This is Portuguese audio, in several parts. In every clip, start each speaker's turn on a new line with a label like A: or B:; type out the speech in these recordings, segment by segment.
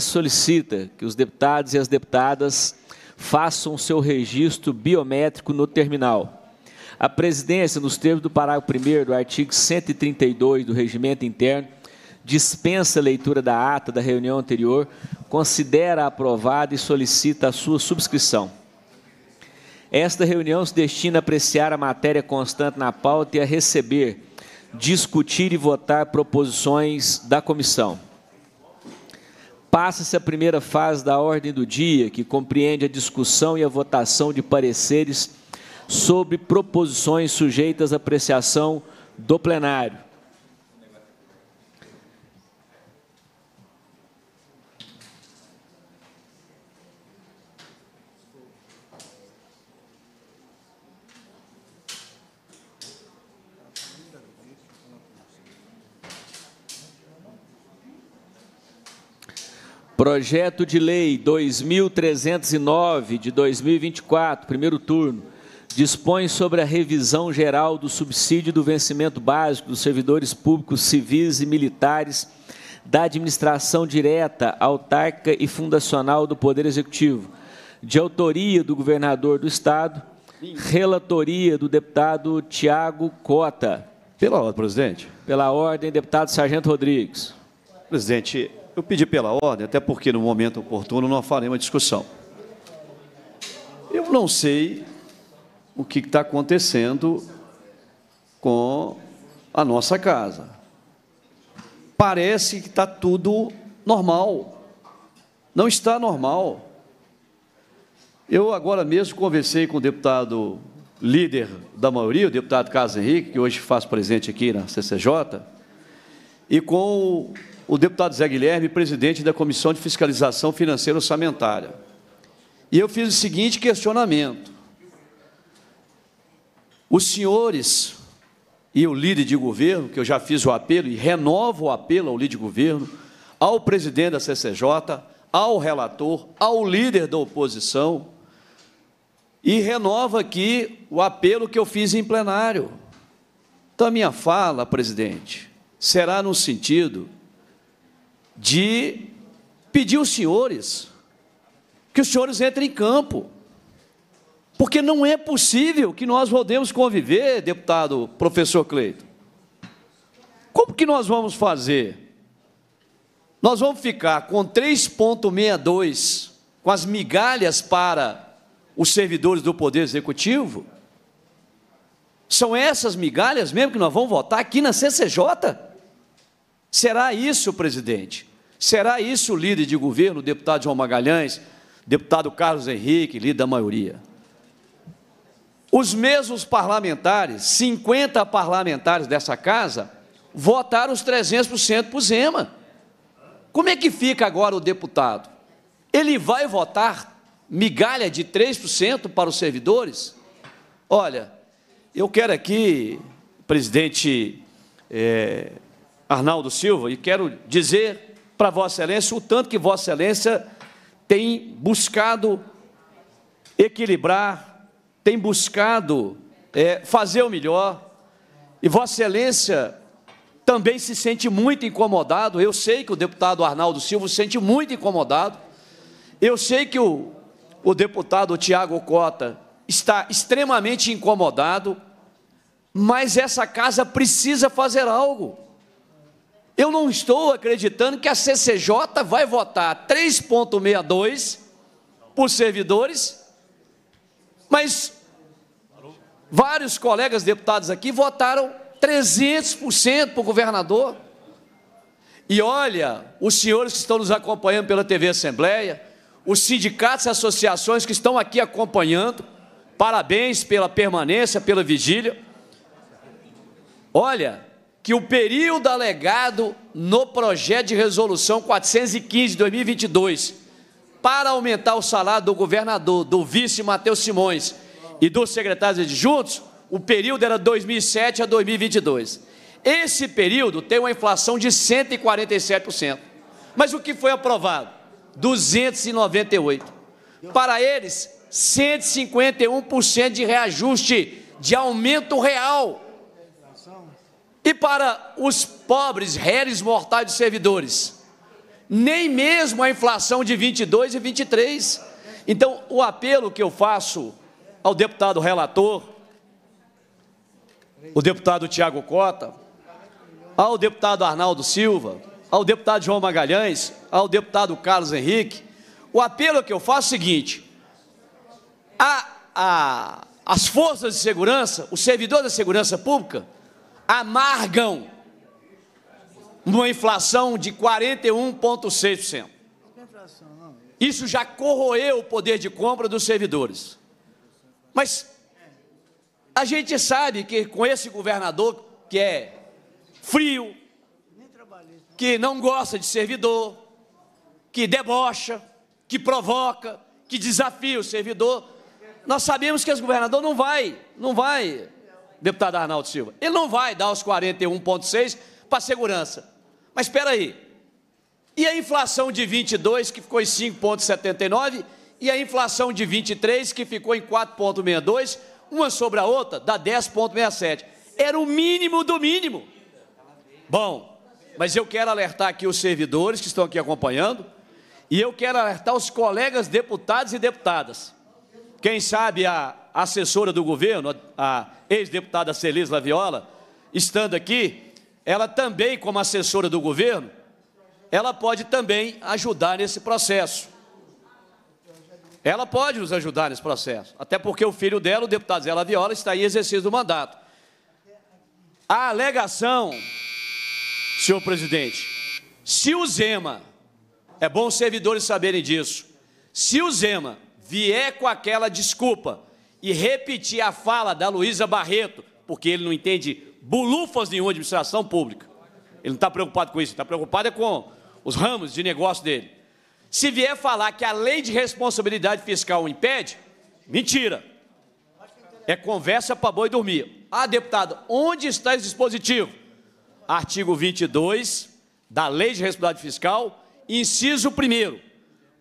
A: solicita que os deputados e as deputadas façam seu registro biométrico no terminal. A presidência, nos termos do parágrafo 1 do artigo 132 do Regimento Interno, dispensa a leitura da ata da reunião anterior, considera aprovada e solicita a sua subscrição. Esta reunião se destina a apreciar a matéria constante na pauta e a receber, discutir e votar proposições da comissão. Passa-se a primeira fase da ordem do dia, que compreende a discussão e a votação de pareceres sobre proposições sujeitas à apreciação do plenário. Projeto de Lei 2309 de 2024, primeiro turno, dispõe sobre a revisão geral do subsídio do vencimento básico dos servidores públicos civis e militares da administração direta, autárquica e fundacional do Poder Executivo, de autoria do governador do Estado, relatoria do deputado Tiago Cota. Pela ordem, presidente.
B: Pela ordem, deputado Sargento Rodrigues. Presidente, eu pedi pela ordem, até porque no momento oportuno não faremos discussão. Eu não sei o que está acontecendo com a nossa casa. Parece que está tudo normal. Não está normal. Eu agora mesmo conversei com o deputado líder da maioria, o deputado Carlos Henrique, que hoje faz presente aqui na CCJ, e com o deputado Zé Guilherme, presidente da Comissão de Fiscalização Financeira Orçamentária. E eu fiz o seguinte questionamento. Os senhores e o líder de governo, que eu já fiz o apelo e renovo o apelo ao líder de governo, ao presidente da CCJ, ao relator, ao líder da oposição, e renovo aqui o apelo que eu fiz em plenário. Então, a minha fala, presidente, será no sentido de pedir aos senhores que os senhores entrem em campo. Porque não é possível que nós podemos conviver, deputado professor Cleito. Como que nós vamos fazer? Nós vamos ficar com 3,62, com as migalhas para os servidores do Poder Executivo? São essas migalhas mesmo que nós vamos votar aqui na CCJ? Será isso, presidente? Será isso o líder de governo, o deputado João Magalhães, deputado Carlos Henrique, líder da maioria? Os mesmos parlamentares, 50 parlamentares dessa casa, votaram os 300% para o Zema. Como é que fica agora o deputado? Ele vai votar migalha de 3% para os servidores? Olha, eu quero aqui, presidente é, Arnaldo Silva, e quero dizer para Vossa Excelência o tanto que Vossa Excelência tem buscado equilibrar, tem buscado é, fazer o melhor, e Vossa Excelência também se sente muito incomodado. Eu sei que o deputado Arnaldo Silva se sente muito incomodado. Eu sei que o, o deputado Tiago Cota está extremamente incomodado, mas essa casa precisa fazer algo. Eu não estou acreditando que a CCJ vai votar 3,62 por servidores, mas vários colegas deputados aqui votaram 300% para o governador. E olha, os senhores que estão nos acompanhando pela TV Assembleia, os sindicatos e associações que estão aqui acompanhando, parabéns pela permanência, pela vigília. Olha, que o período alegado no projeto de resolução 415 de 2022 para aumentar o salário do governador, do vice Matheus Simões e dos secretários adjuntos, o período era 2007 a 2022. Esse período tem uma inflação de 147%. Mas o que foi aprovado? 298. Para eles, 151% de reajuste, de aumento real e para os pobres, réis mortais de servidores, nem mesmo a inflação de 22 e 23. Então, o apelo que eu faço ao deputado relator, o deputado Tiago Cota, ao deputado Arnaldo Silva, ao deputado João Magalhães, ao deputado Carlos Henrique, o apelo que eu faço é o seguinte: a, a, as forças de segurança, os servidores da segurança pública, amargam numa inflação de 41,6%. Isso já corroeu o poder de compra dos servidores. Mas a gente sabe que com esse governador que é frio, que não gosta de servidor, que debocha, que provoca, que desafia o servidor, nós sabemos que esse governador não vai, não vai deputado Arnaldo Silva. Ele não vai dar os 41,6 para segurança. Mas espera aí. E a inflação de 22, que ficou em 5,79, e a inflação de 23, que ficou em 4,62, uma sobre a outra, dá 10,67. Era o mínimo do mínimo. Bom, mas eu quero alertar aqui os servidores que estão aqui acompanhando, e eu quero alertar os colegas deputados e deputadas. Quem sabe a, assessora do governo, a ex-deputada Celis Laviola, estando aqui, ela também, como assessora do governo, ela pode também ajudar nesse processo. Ela pode nos ajudar nesse processo, até porque o filho dela, o deputado Zé Laviola, está em exercício do mandato. A alegação, senhor presidente, se o Zema, é bom os servidores saberem disso, se o Zema vier com aquela desculpa e repetir a fala da Luísa Barreto, porque ele não entende bulufas nenhuma de administração pública. Ele não está preocupado com isso, está preocupado é com os ramos de negócio dele. Se vier falar que a lei de responsabilidade fiscal o impede, mentira. É conversa para boi dormir. Ah, deputado, onde está esse dispositivo? Artigo 22 da Lei de Responsabilidade Fiscal, inciso 1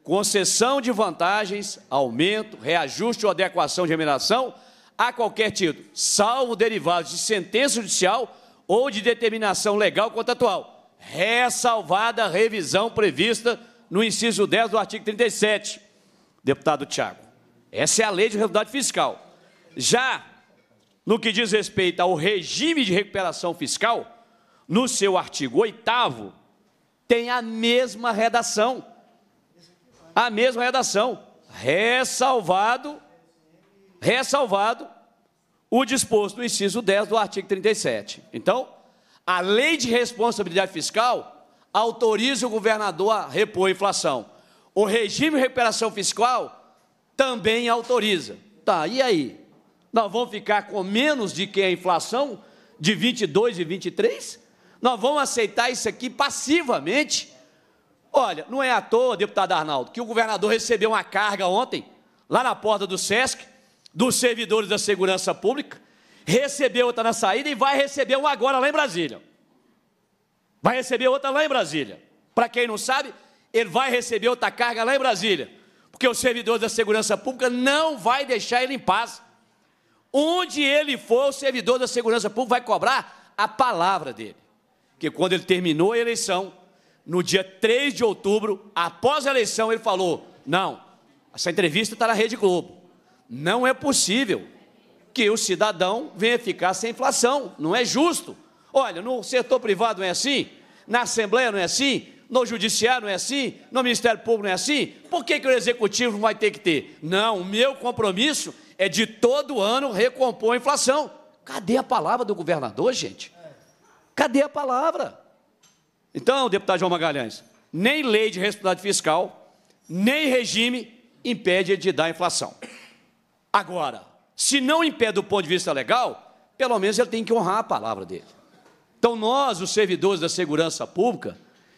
B: concessão de vantagens, aumento, reajuste ou adequação de remuneração a qualquer título, salvo derivados de sentença judicial ou de determinação legal contratual, ressalvada a revisão prevista no inciso 10 do artigo 37, deputado Tiago. Essa é a lei de resultado fiscal. Já no que diz respeito ao regime de recuperação fiscal, no seu artigo 8 tem a mesma redação a mesma redação. Ressalvado, ressalvado o disposto no inciso 10 do artigo 37. Então, a lei de responsabilidade fiscal autoriza o governador a repor a inflação. O regime de recuperação fiscal também autoriza. Tá, e aí? Nós vamos ficar com menos de que é a inflação de 22 e 23? Nós vamos aceitar isso aqui passivamente? Olha, não é à toa, deputado Arnaldo, que o governador recebeu uma carga ontem, lá na porta do SESC, dos servidores da segurança pública, recebeu outra na saída e vai receber uma agora lá em Brasília. Vai receber outra lá em Brasília. Para quem não sabe, ele vai receber outra carga lá em Brasília, porque os servidores da segurança pública não vai deixar ele em paz. Onde ele for, o servidor da segurança pública vai cobrar a palavra dele. Porque quando ele terminou a eleição, no dia 3 de outubro, após a eleição, ele falou: não, essa entrevista está na Rede Globo. Não é possível que o cidadão venha ficar sem inflação, não é justo. Olha, no setor privado não é assim, na Assembleia não é assim, no Judiciário não é assim, no Ministério Público não é assim, por que, que o Executivo não vai ter que ter? Não, o meu compromisso é de todo ano recompor a inflação. Cadê a palavra do governador, gente? Cadê a palavra? Então, deputado João Magalhães, nem lei de responsabilidade fiscal, nem regime impede de dar inflação. Agora, se não impede do ponto de vista legal, pelo menos ele tem que honrar a palavra dele. Então, nós, os servidores da segurança pública,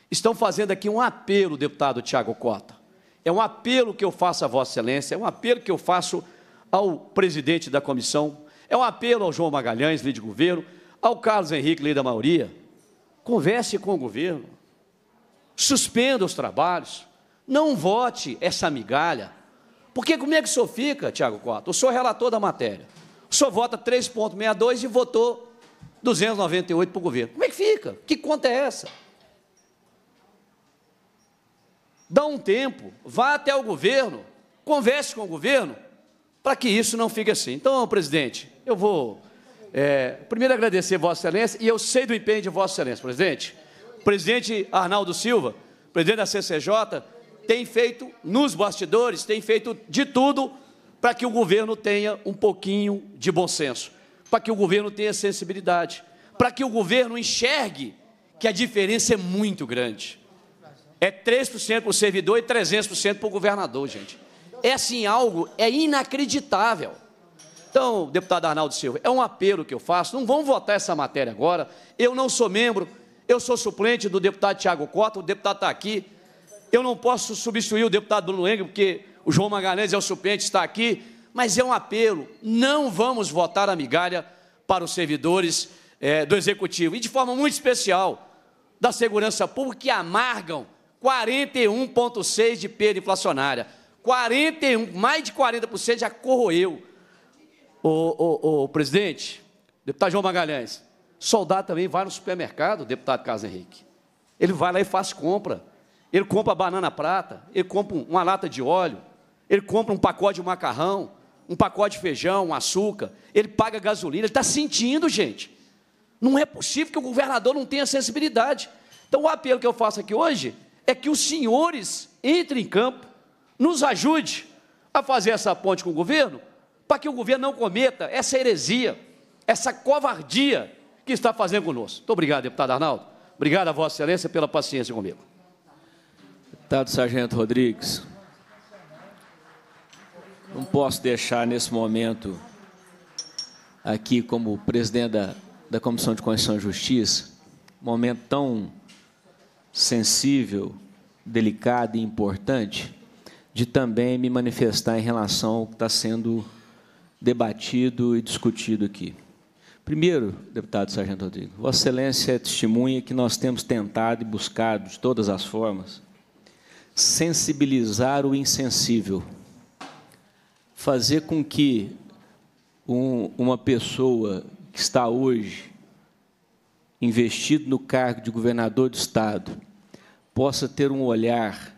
B: estamos fazendo aqui um apelo, deputado Tiago Cota. É um apelo que eu faço a Vossa Excelência, é um apelo que eu faço ao presidente da comissão, é um apelo ao João Magalhães, líder de governo, ao Carlos Henrique, líder da maioria, Converse com o governo. Suspenda os trabalhos. Não vote essa migalha. Porque como é que o senhor fica, Tiago Cota? O senhor é relator da matéria. O senhor vota 3,62 e votou 298 para o governo. Como é que fica? Que conta é essa? Dá um tempo, vá até o governo, converse com o governo, para que isso não fique assim. Então, presidente, eu vou é, primeiro agradecer Vossa Excelência, e eu sei do empenho de Vossa Excelência, presidente. O presidente Arnaldo Silva, presidente da CCJ, tem feito, nos bastidores, tem feito de tudo para que o governo tenha um pouquinho de bom senso, para que o governo tenha sensibilidade, para que o governo enxergue que a diferença é muito grande. É 3% para o servidor e 300% para o governador, gente. É assim algo, é inacreditável. Então, deputado Arnaldo Silva, é um apelo que eu faço, não vamos votar essa matéria agora. Eu não sou membro, eu sou suplente do deputado Tiago Cota, o deputado está aqui. Eu não posso substituir o deputado Bruno Engel, porque o João Magalhães é o suplente, está aqui. Mas é um apelo, não vamos votar a migalha para os servidores é, do Executivo. E de forma muito especial, da segurança pública, que amargam 41,6% de perda inflacionária. 41, mais de 40% já corroeu o, presidente, deputado João Magalhães, soldado também vai no supermercado, deputado Carlos Henrique. Ele vai lá e faz compra. Ele compra banana prata, ele compra uma lata de óleo, ele compra um pacote de macarrão, um pacote de feijão, um açúcar, ele paga gasolina, ele está sentindo, gente. Não é possível que o governador não tenha sensibilidade. Então, o apelo que eu faço aqui hoje é que os senhores entrem em campo, nos ajude a fazer essa ponte com o governo, para que o governo não cometa essa heresia, essa covardia que está fazendo conosco. Muito obrigado, deputado Arnaldo. Obrigado a Vossa Excelência pela paciência comigo.
A: Deputado Sargento Rodrigues, não posso deixar nesse momento, aqui como presidente da, da Comissão de Constituição e Justiça, um momento tão sensível, delicado e importante, de também me manifestar em relação ao que está sendo debatido e discutido aqui. Primeiro, deputado Sargento Rodrigo, Vossa Excelência é testemunha que nós temos tentado e buscado, de todas as formas, sensibilizar o insensível, fazer com que um, uma pessoa que está hoje investido no cargo de governador do Estado possa ter um olhar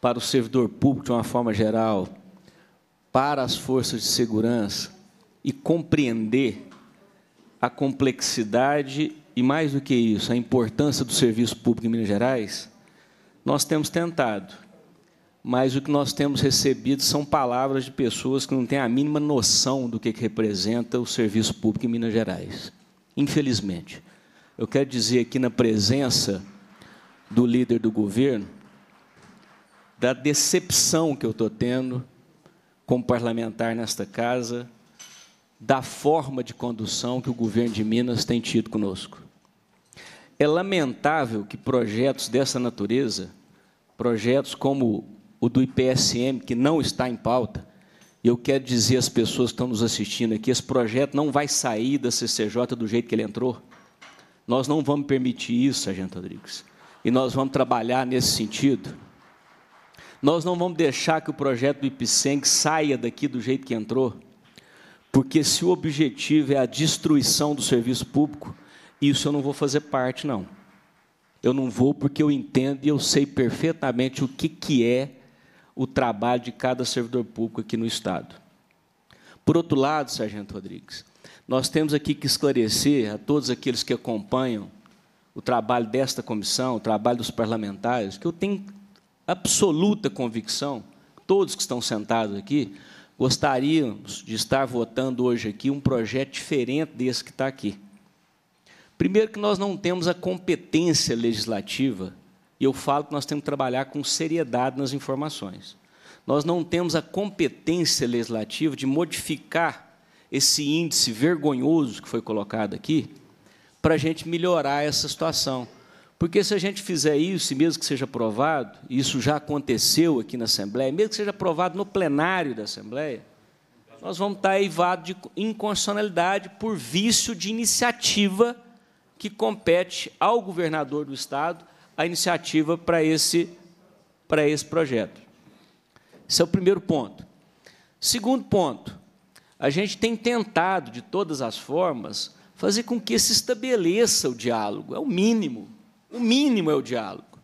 A: para o servidor público de uma forma geral, para as forças de segurança e compreender a complexidade e, mais do que isso, a importância do serviço público em Minas Gerais, nós temos tentado. Mas o que nós temos recebido são palavras de pessoas que não têm a mínima noção do que, representa o serviço público em Minas Gerais. Infelizmente. Eu quero dizer aqui, na presença do líder do governo, da decepção que eu estou tendo como parlamentar nesta casa, da forma de condução que o governo de Minas tem tido conosco. É lamentável que projetos dessa natureza, projetos como o do IPSM, que não está em pauta, e eu quero dizer às pessoas que estão nos assistindo aqui, esse projeto não vai sair da CCJ do jeito que ele entrou. Nós não vamos permitir isso, Sargento Rodrigues. E nós vamos trabalhar nesse sentido. Nós não vamos deixar que o projeto do IPSENG saia daqui do jeito que entrou, porque se o objetivo é a destruição do serviço público, isso eu não vou fazer parte, não. Eu não vou porque eu entendo e eu sei perfeitamente o que, que é o trabalho de cada servidor público aqui no Estado. Por outro lado, Sargento Rodrigues, nós temos aqui que esclarecer a todos aqueles que acompanham o trabalho desta comissão, o trabalho dos parlamentares, que eu tenho absoluta convicção, todos que estão sentados aqui, gostaríamos de estar votando hoje aqui um projeto diferente desse que está aqui. Primeiro, que nós não temos a competência legislativa, e eu falo que nós temos que trabalhar com seriedade nas informações. Nós não temos a competência legislativa de modificar esse índice vergonhoso que foi colocado aqui, para a gente melhorar essa situação. Porque se a gente fizer isso, e mesmo que seja aprovado, e isso já aconteceu aqui na Assembleia, mesmo que seja aprovado no plenário da Assembleia, nós vamos estar eivados de inconstitucionalidade por vício de iniciativa que compete ao governador do Estado a iniciativa para esse, para esse projeto. Esse é o primeiro ponto. Segundo ponto, a gente tem tentado, de todas as formas, fazer com que se estabeleça o diálogo, é o mínimo o mínimo é o diálogo.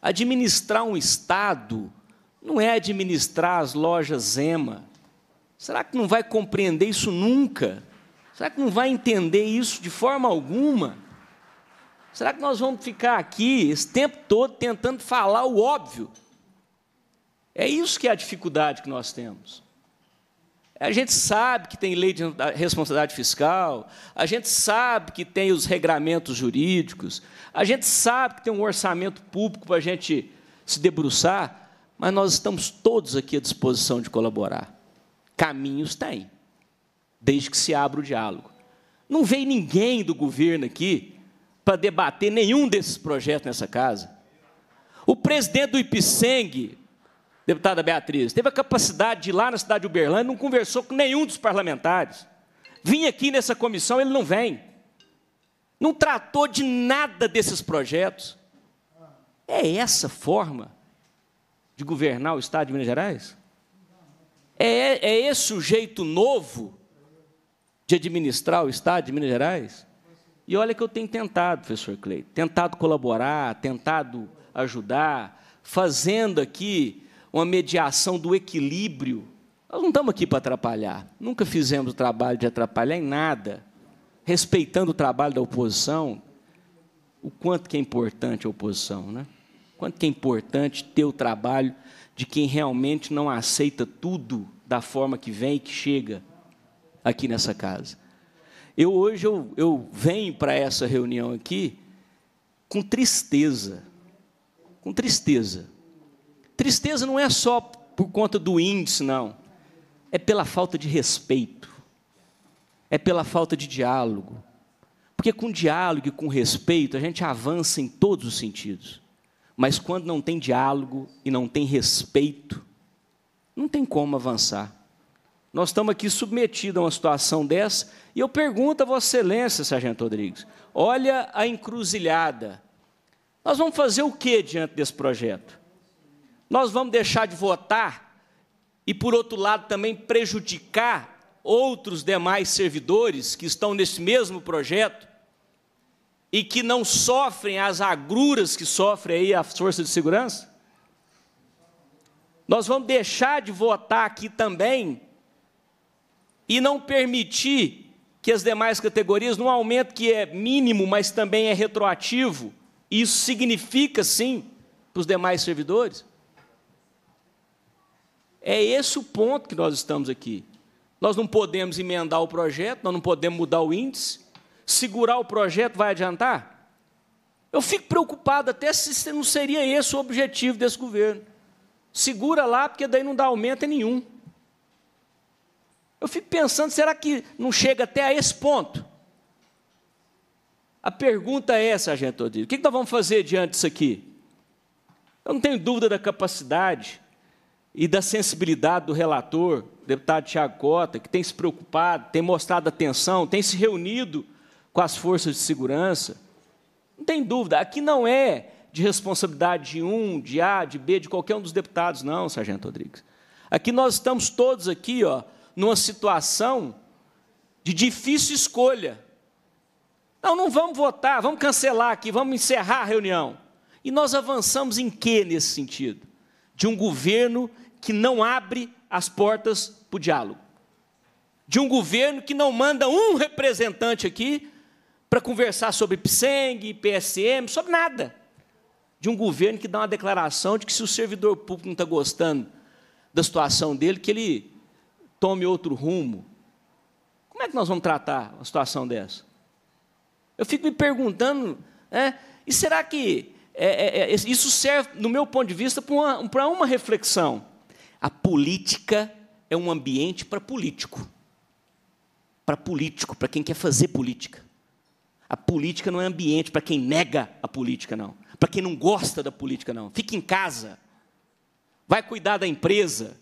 A: Administrar um Estado não é administrar as lojas Zema. Será que não vai compreender isso nunca? Será que não vai entender isso de forma alguma? Será que nós vamos ficar aqui esse tempo todo tentando falar o óbvio? É isso que é a dificuldade que nós temos. A gente sabe que tem lei de responsabilidade fiscal, a gente sabe que tem os regramentos jurídicos, a gente sabe que tem um orçamento público para a gente se debruçar, mas nós estamos todos aqui à disposição de colaborar. Caminhos tem, desde que se abra o diálogo. Não veio ninguém do governo aqui para debater nenhum desses projetos nessa casa. O presidente do IPSENG, deputada Beatriz, teve a capacidade de ir lá na cidade de Uberlândia, não conversou com nenhum dos parlamentares. Vim aqui nessa comissão, ele não vem não tratou de nada desses projetos. É essa forma de governar o Estado de Minas Gerais? É, é esse o jeito novo de administrar o Estado de Minas Gerais? E olha que eu tenho tentado, professor Cleito, tentado colaborar, tentado ajudar, fazendo aqui uma mediação do equilíbrio. Nós não estamos aqui para atrapalhar, nunca fizemos o trabalho de atrapalhar em nada respeitando o trabalho da oposição, o quanto que é importante a oposição, né? O quanto que é importante ter o trabalho de quem realmente não aceita tudo da forma que vem e que chega aqui nessa casa. Eu hoje eu, eu venho para essa reunião aqui com tristeza, com tristeza. Tristeza não é só por conta do índice, não. É pela falta de respeito é pela falta de diálogo. Porque com diálogo e com respeito a gente avança em todos os sentidos. Mas quando não tem diálogo e não tem respeito, não tem como avançar. Nós estamos aqui submetidos a uma situação dessa, e eu pergunto a Vossa Excelência, Sargento Rodrigues: olha a encruzilhada. Nós vamos fazer o que diante desse projeto? Nós vamos deixar de votar e, por outro lado, também prejudicar outros demais servidores que estão nesse mesmo projeto e que não sofrem as agruras que sofre aí a força de segurança? Nós vamos deixar de votar aqui também e não permitir que as demais categorias, num aumento que é mínimo, mas também é retroativo, isso significa sim para os demais servidores? É esse o ponto que nós estamos aqui. Nós não podemos emendar o projeto, nós não podemos mudar o índice. Segurar o projeto vai adiantar? Eu fico preocupado até se não seria esse o objetivo desse governo. Segura lá, porque daí não dá aumento nenhum. Eu fico pensando, será que não chega até a esse ponto? A pergunta é, Sargento Odilho, o que nós vamos fazer diante disso aqui? Eu não tenho dúvida da capacidade e da sensibilidade do relator, deputado Tiago Cota, que tem se preocupado, tem mostrado atenção, tem se reunido com as forças de segurança. Não tem dúvida, aqui não é de responsabilidade de um, de A, de B, de qualquer um dos deputados, não, Sargento Rodrigues. Aqui nós estamos todos aqui, ó, numa situação de difícil escolha. Não, não vamos votar, vamos cancelar aqui, vamos encerrar a reunião. E nós avançamos em quê nesse sentido? De um governo que não abre as portas para o diálogo. De um governo que não manda um representante aqui para conversar sobre PSENG, PSM, sobre nada. De um governo que dá uma declaração de que se o servidor público não está gostando da situação dele, que ele tome outro rumo. Como é que nós vamos tratar uma situação dessa? Eu fico me perguntando, né, e será que é, é, é, isso serve, no meu ponto de vista, para uma, para uma reflexão? A política é um ambiente para político. Para político, para quem quer fazer política. A política não é ambiente para quem nega a política, não. Para quem não gosta da política, não. Fica em casa. Vai cuidar da empresa.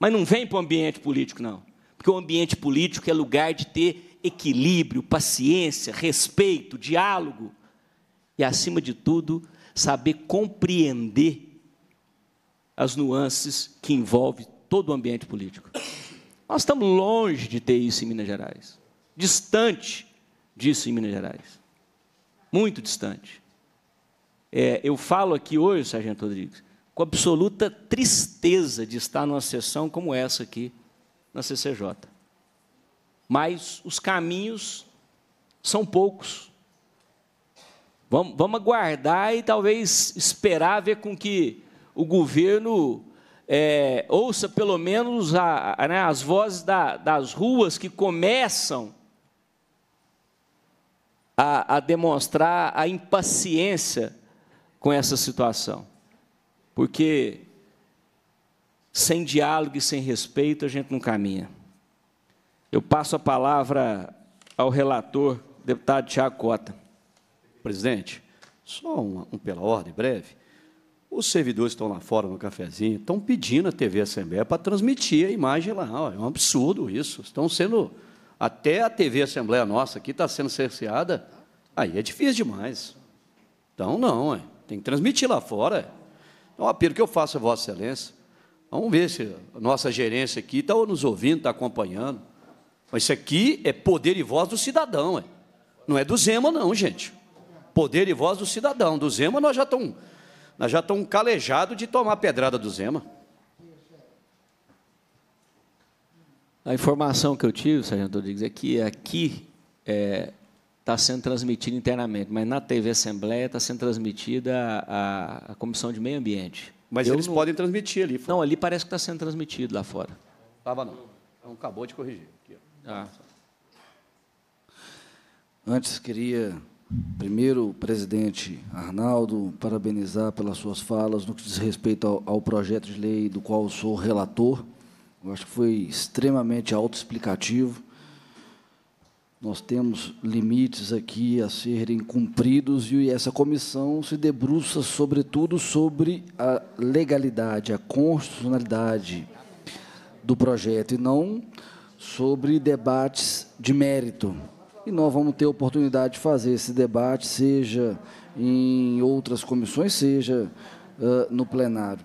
A: Mas não vem para o ambiente político, não. Porque o ambiente político é lugar de ter equilíbrio, paciência, respeito, diálogo. E, acima de tudo, saber compreender as nuances que envolve todo o ambiente político. Nós estamos longe de ter isso em Minas Gerais. Distante disso em Minas Gerais. Muito distante. É, eu falo aqui hoje, Sargento Rodrigues, com absoluta tristeza de estar numa sessão como essa aqui, na CCJ. Mas os caminhos são poucos. Vamos, vamos aguardar e talvez esperar ver com que o governo é, ouça pelo menos a, a, né, as vozes da, das ruas que começam a, a demonstrar a impaciência com essa situação. Porque sem diálogo e sem respeito a gente não caminha.
B: Eu passo a palavra ao relator, deputado Tiago Cota. Presidente, só um, um pela ordem breve. Os servidores estão lá fora no cafezinho, estão pedindo a TV Assembleia para transmitir a imagem lá. é um absurdo isso. Estão sendo. Até a TV Assembleia nossa aqui está sendo cerceada. Aí é difícil demais. Então, não, é. tem que transmitir lá fora. É. Então, apelo que eu faço a Vossa Excelência. Vamos ver se a nossa gerência aqui está nos ouvindo, está acompanhando. Mas isso aqui é poder e voz do cidadão, é. não é do Zema, não, gente. Poder e voz do cidadão. Do Zema nós já estamos nós já estamos calejados de tomar a pedrada do Zema.
A: A informação que eu tive, Sargento Rodrigues, é que aqui está é, tá sendo transmitida internamente, mas na TV Assembleia está sendo transmitida a, a, Comissão de Meio Ambiente. Mas eu eles não... podem transmitir ali. Fora. Não, ali parece que está sendo transmitido lá fora.
B: Estava não. Então, acabou de corrigir. Aqui, ah.
C: Antes, queria Primeiro, presidente Arnaldo, parabenizar pelas suas falas no que diz respeito ao, ao projeto de lei do qual sou relator. Eu acho que foi extremamente autoexplicativo. Nós temos limites aqui a serem cumpridos e essa comissão se debruça, sobretudo, sobre a legalidade, a constitucionalidade do projeto, e não sobre debates de mérito e nós vamos ter oportunidade de fazer esse debate, seja em outras comissões, seja uh, no plenário.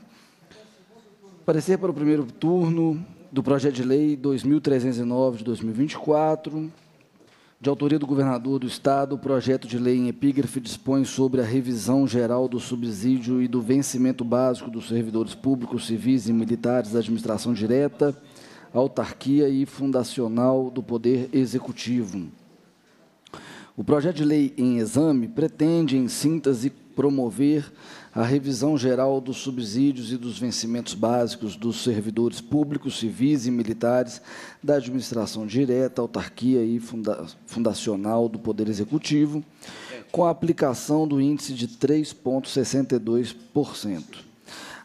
C: Parecer para o primeiro turno do projeto de lei 2309 de 2024, de autoria do governador do Estado, o projeto de lei em epígrafe dispõe sobre a revisão geral do subsídio e do vencimento básico dos servidores públicos, civis e militares da administração direta, autarquia e fundacional do Poder Executivo. O projeto de lei em exame pretende, em síntese, promover a revisão geral dos subsídios e dos vencimentos básicos dos servidores públicos, civis e militares da administração direta, autarquia e funda fundacional do Poder Executivo, com a aplicação do índice de 3,62%,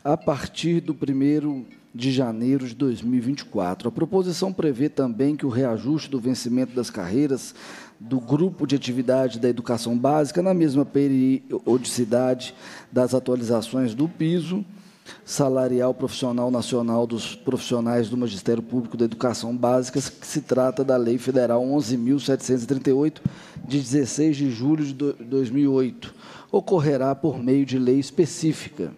C: a partir do primeiro de janeiro de 2024. A proposição prevê também que o reajuste do vencimento das carreiras do grupo de atividade da educação básica na mesma periodicidade das atualizações do piso salarial profissional nacional dos profissionais do Magistério Público da Educação Básica, que se trata da Lei Federal 11.738, de 16 de julho de 2008. Ocorrerá por meio de lei específica.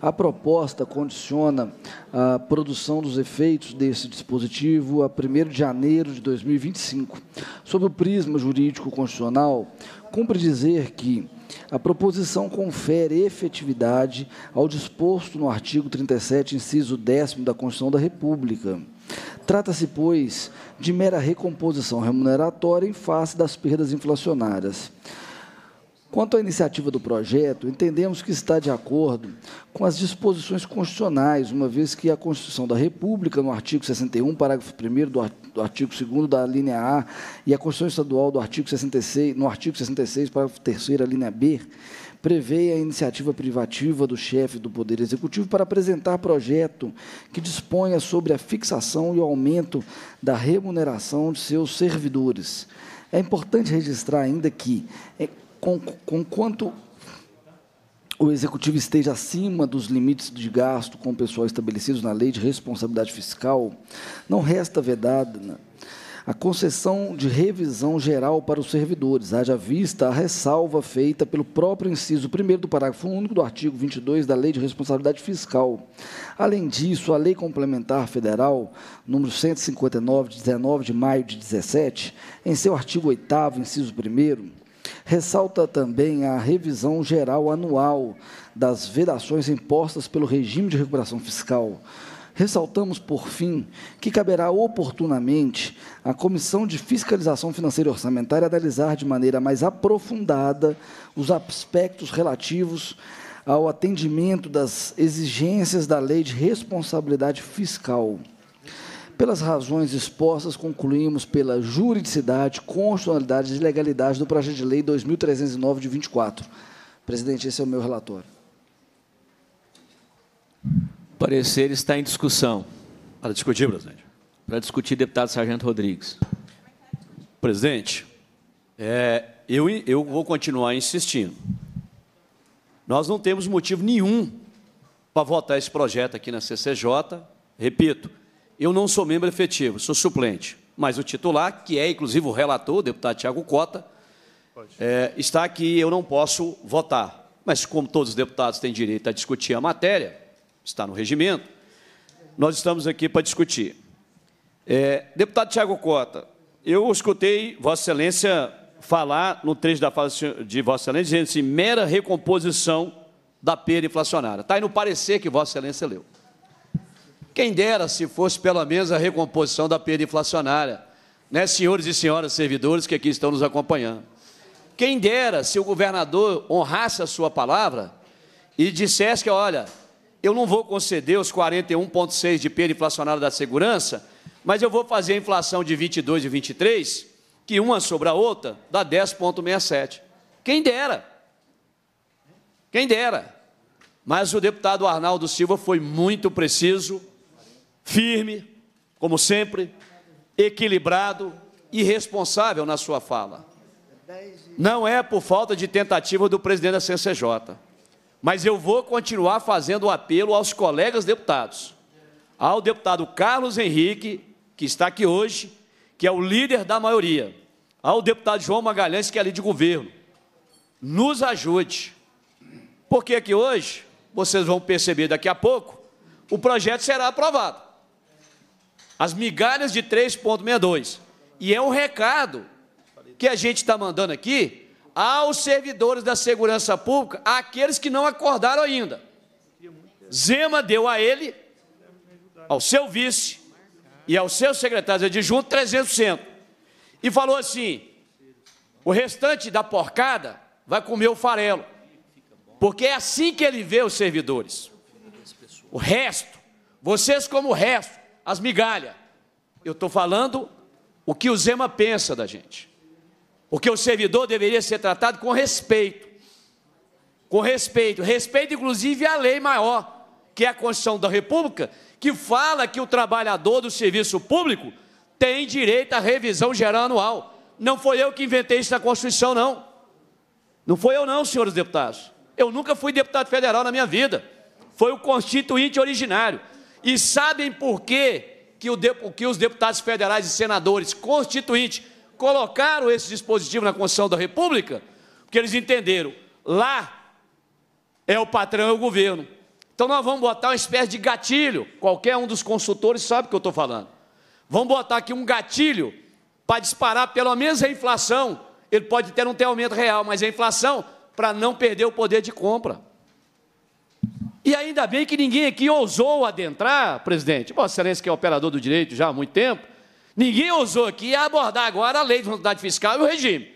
C: A proposta condiciona a produção dos efeitos desse dispositivo a 1 de janeiro de 2025. Sob o prisma jurídico constitucional, cumpre dizer que a proposição confere efetividade ao disposto no artigo 37, inciso 10 da Constituição da República. Trata-se, pois, de mera recomposição remuneratória em face das perdas inflacionárias. Quanto à iniciativa do projeto, entendemos que está de acordo com as disposições constitucionais, uma vez que a Constituição da República, no artigo 61, parágrafo 1 do artigo 2 da linha A, e a Constituição Estadual do artigo 66, no artigo 66, parágrafo 3 a linha B, prevê a iniciativa privativa do chefe do Poder Executivo para apresentar projeto que disponha sobre a fixação e o aumento da remuneração de seus servidores. É importante registrar ainda que, é, com, com quanto o executivo esteja acima dos limites de gasto com o pessoal estabelecidos na lei de responsabilidade fiscal, não resta vedada né? a concessão de revisão geral para os servidores, haja vista a ressalva feita pelo próprio inciso 1 do parágrafo único do artigo 22 da Lei de Responsabilidade Fiscal. Além disso, a Lei Complementar Federal, número 159, de 19 de maio de 17, em seu artigo 8 inciso 1 Ressalta também a revisão geral anual das vedações impostas pelo regime de recuperação fiscal. Ressaltamos, por fim, que caberá oportunamente à Comissão de Fiscalização Financeira e Orçamentária analisar de maneira mais aprofundada os aspectos relativos ao atendimento das exigências da Lei de Responsabilidade Fiscal. Pelas razões expostas, concluímos pela juridicidade, constitucionalidade e legalidade do projeto de lei 2309 de 24. Presidente, esse é o meu relatório.
B: O parecer está em discussão. Para discutir, presidente. Para discutir, deputado Sargento Rodrigues. Presidente, é, eu, eu vou continuar insistindo. Nós não temos motivo nenhum para votar esse projeto aqui na CCJ. Repito, eu não sou membro efetivo, sou suplente. Mas o titular, que é inclusive o relator, o deputado Tiago Cota, é, está aqui eu não posso votar. Mas como todos os deputados têm direito a discutir a matéria, está no regimento, nós estamos aqui para discutir. É, deputado Tiago Cota, eu escutei Vossa Excelência falar no trecho da fala de Vossa Excelência dizendo assim, mera recomposição da perda inflacionária. Está aí no parecer que Vossa Excelência leu. Quem dera se fosse pelo menos a recomposição da perda inflacionária, né, senhores e senhoras servidores que aqui estão nos acompanhando. Quem dera se o governador honrasse a sua palavra e dissesse que, olha, eu não vou conceder os 41,6 de perda inflacionária da segurança, mas eu vou fazer a inflação de 22 e 23, que uma sobre a outra dá 10,67. Quem dera. Quem dera. Mas o deputado Arnaldo Silva foi muito preciso, firme, como sempre, equilibrado e responsável na sua fala. Não é por falta de tentativa do presidente da CCJ, mas eu vou continuar fazendo o apelo aos colegas deputados, ao deputado Carlos Henrique, que está aqui hoje, que é o líder da maioria, ao deputado João Magalhães, que é ali de governo, nos ajude. Porque aqui hoje, vocês vão perceber daqui a pouco, o projeto será aprovado. As migalhas de 3,62. E é um recado que a gente está mandando aqui aos servidores da segurança pública, àqueles que não acordaram ainda. Zema deu a ele, ao seu vice e ao seu secretário adjunto 300%. E falou assim: o restante da porcada vai comer o farelo. Porque é assim que ele vê os servidores. O resto, vocês como o resto, as migalhas. Eu estou falando o que o Zema pensa da gente. Porque o servidor deveria ser tratado com respeito. Com respeito. Respeito, inclusive, à lei maior, que é a Constituição da República, que fala que o trabalhador do serviço público tem direito à revisão geral anual. Não foi eu que inventei isso na Constituição, não. Não foi eu, não, senhores deputados. Eu nunca fui deputado federal na minha vida. Foi o constituinte originário. E sabem por quê que, o, que os deputados federais e senadores constituintes colocaram esse dispositivo na Constituição da República? Porque eles entenderam, lá é o patrão, é o governo. Então nós vamos botar uma espécie de gatilho, qualquer um dos consultores sabe o que eu estou falando. Vamos botar aqui um gatilho para disparar pelo menos a inflação. Ele pode até não ter aumento real, mas a inflação para não perder o poder de compra. E ainda bem que ninguém aqui ousou adentrar, presidente, Vossa Excelência, que é operador do direito já há muito tempo, ninguém ousou aqui abordar agora a lei de responsabilidade fiscal e o regime.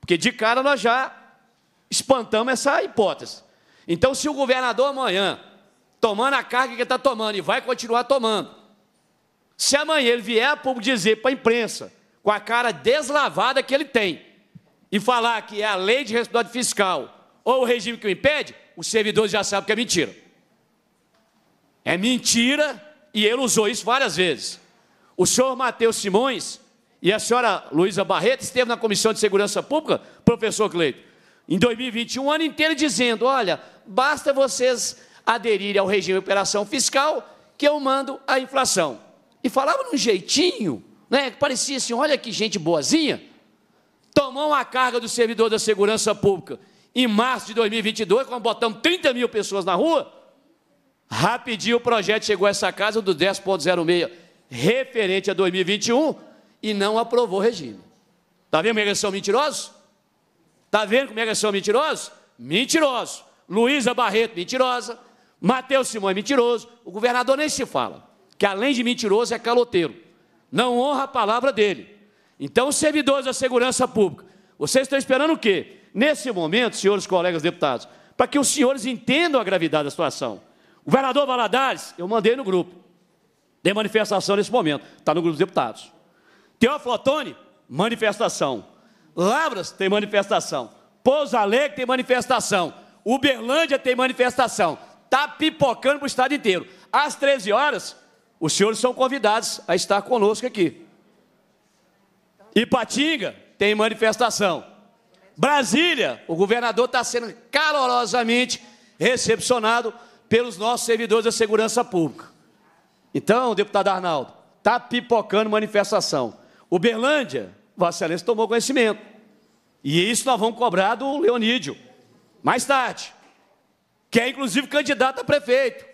B: Porque de cara nós já espantamos essa hipótese. Então, se o governador amanhã, tomando a carga que está tomando e vai continuar tomando, se amanhã ele vier a público dizer para a imprensa, com a cara deslavada que ele tem, e falar que é a lei de responsabilidade fiscal ou o regime que o impede, os servidores já sabem que é mentira. É mentira e ele usou isso várias vezes. O senhor Matheus Simões e a senhora Luísa Barreto esteve na Comissão de Segurança Pública, professor Cleito, em 2021, um ano inteiro dizendo, olha, basta vocês aderirem ao regime de operação fiscal que eu mando a inflação. E falava num jeitinho, né, que parecia assim, olha que gente boazinha, tomou a carga do servidor da segurança pública em março de 2022, quando botamos 30 mil pessoas na rua, rapidinho o projeto chegou a essa casa do 10.06, referente a 2021, e não aprovou o regime. Está vendo como é eles são mentirosos? Está vendo como é eles são mentirosos? Mentirosos. Luísa Barreto, mentirosa. Matheus Simões, mentiroso. O governador nem se fala, que além de mentiroso é caloteiro. Não honra a palavra dele. Então, servidores da segurança pública, vocês estão esperando o quê? Nesse momento, senhores colegas deputados, para que os senhores entendam a gravidade da situação, o governador Valadares, eu mandei no grupo, tem manifestação nesse momento, está no grupo dos deputados. Teoflotone, manifestação. Lavras tem manifestação. Pouso Alegre tem manifestação. Uberlândia tem manifestação. Está pipocando para o estado inteiro. Às 13 horas, os senhores são convidados a estar conosco aqui. Ipatinga tem manifestação. Brasília, o governador está sendo calorosamente recepcionado pelos nossos servidores da segurança pública. Então, deputado Arnaldo, está pipocando manifestação. Uberlândia, Vossa Excelência tomou conhecimento. E isso nós vamos cobrar do Leonídio, mais tarde, que é inclusive candidato a prefeito.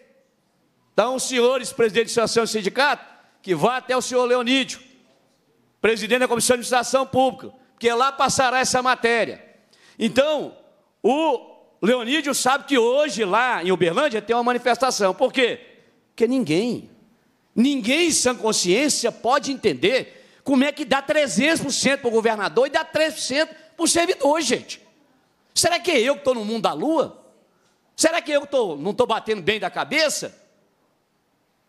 B: Então, senhores, presidente de associação e sindicato, que vá até o senhor Leonídio, presidente da Comissão de Administração Pública, porque lá passará essa matéria. Então, o Leonídio sabe que hoje lá em Uberlândia tem uma manifestação. Por quê? Porque ninguém, ninguém sem consciência pode entender como é que dá 300% para o governador e dá 3% para o servidor, gente. Será que é eu que estou no mundo da lua? Será que é eu tô, não estou batendo bem da cabeça?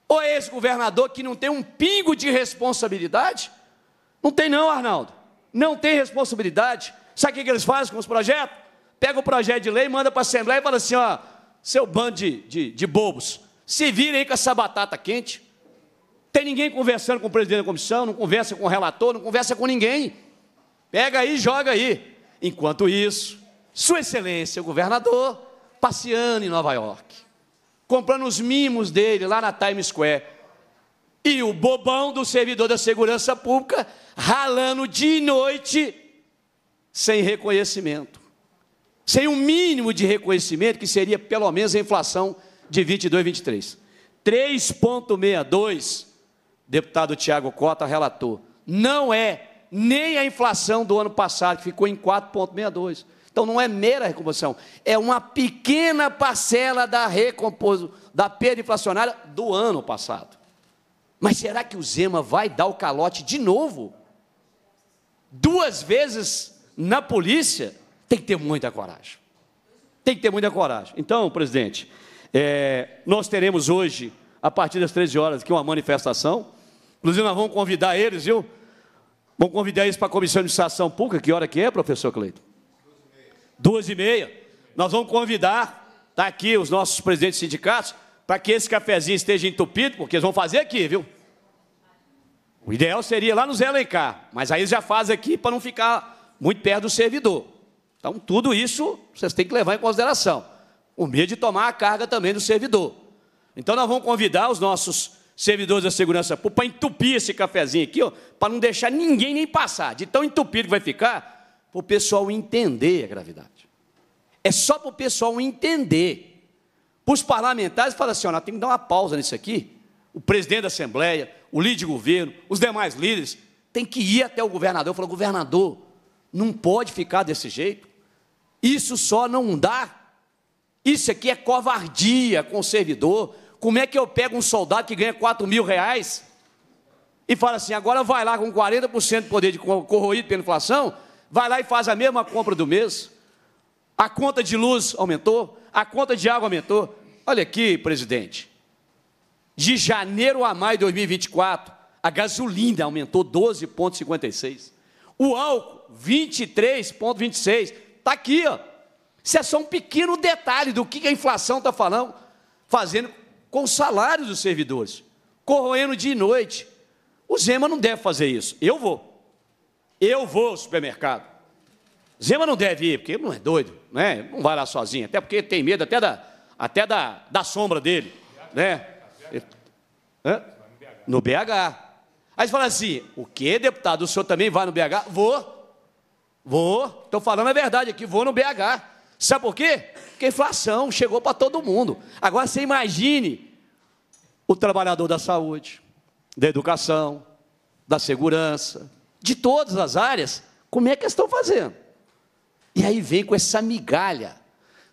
B: Ou é esse governador que não tem um pingo de responsabilidade? Não tem não, Arnaldo não tem responsabilidade. Sabe o que eles fazem com os projetos? Pega o projeto de lei, manda para a Assembleia e fala assim: ó, seu bando de, de, de bobos, se virem aí com essa batata quente. Tem ninguém conversando com o presidente da comissão, não conversa com o relator, não conversa com ninguém. Pega aí, joga aí. Enquanto isso, Sua Excelência, o governador, passeando em Nova York, comprando os mimos dele lá na Times Square. E o bobão do servidor da segurança pública ralando de noite, sem reconhecimento, sem um mínimo de reconhecimento, que seria pelo menos a inflação de 22, 23. 3,62, deputado Tiago Cota relatou, não é nem a inflação do ano passado, que ficou em 4,62. Então não é mera recomposição, é uma pequena parcela da recomposição da perda inflacionária do ano passado. Mas será que o Zema vai dar o calote de novo? duas vezes na polícia, tem que ter muita coragem. Tem que ter muita coragem. Então, presidente, é, nós teremos hoje, a partir das 13 horas, aqui uma manifestação. Inclusive, nós vamos convidar eles, viu? Vamos convidar eles para a Comissão de Administração Pública. Que hora que é, professor Cleiton? Duas e meia. Nós vamos convidar, está aqui, os nossos presidentes de sindicatos, para que esse cafezinho esteja entupido, porque eles vão fazer aqui, viu? O ideal seria lá nos elencar, mas aí eles já fazem aqui para não ficar muito perto do servidor. Então, tudo isso vocês têm que levar em consideração. O medo de tomar a carga também do servidor. Então, nós vamos convidar os nossos servidores da segurança pública para entupir esse cafezinho aqui, ó, para não deixar ninguém nem passar. De tão entupido que vai ficar, para o pessoal entender a gravidade. É só para o pessoal entender. Para os parlamentares, fala assim: ó, nós temos que dar uma pausa nisso aqui, o presidente da Assembleia, o líder de governo, os demais líderes, tem que ir até o governador e falar: governador, não pode ficar desse jeito. Isso só não dá. Isso aqui é covardia com o servidor. Como é que eu pego um soldado que ganha 4 mil reais e fala assim: agora vai lá com 40% de poder de corroído pela inflação, vai lá e faz a mesma compra do mês? A conta de luz aumentou, a conta de água aumentou. Olha aqui, presidente, de janeiro a maio de 2024, a gasolina aumentou 12,56. O álcool, 23,26. Está aqui, ó. Isso é só um pequeno detalhe do que a inflação está falando, fazendo com o salário dos servidores, corroendo dia e noite. O Zema não deve fazer isso. Eu vou. Eu vou ao supermercado. Zema não deve ir, porque ele não é doido, né? Não vai lá sozinho, até porque tem medo até da, até da, da sombra dele, né? Hã? No BH. Aí você fala assim: o que, deputado? O senhor também vai no BH? Vou. Vou. Estou falando a verdade aqui, vou no BH. Sabe por quê? Porque a inflação chegou para todo mundo. Agora você imagine o trabalhador da saúde, da educação, da segurança, de todas as áreas, como é que eles estão fazendo? E aí vem com essa migalha.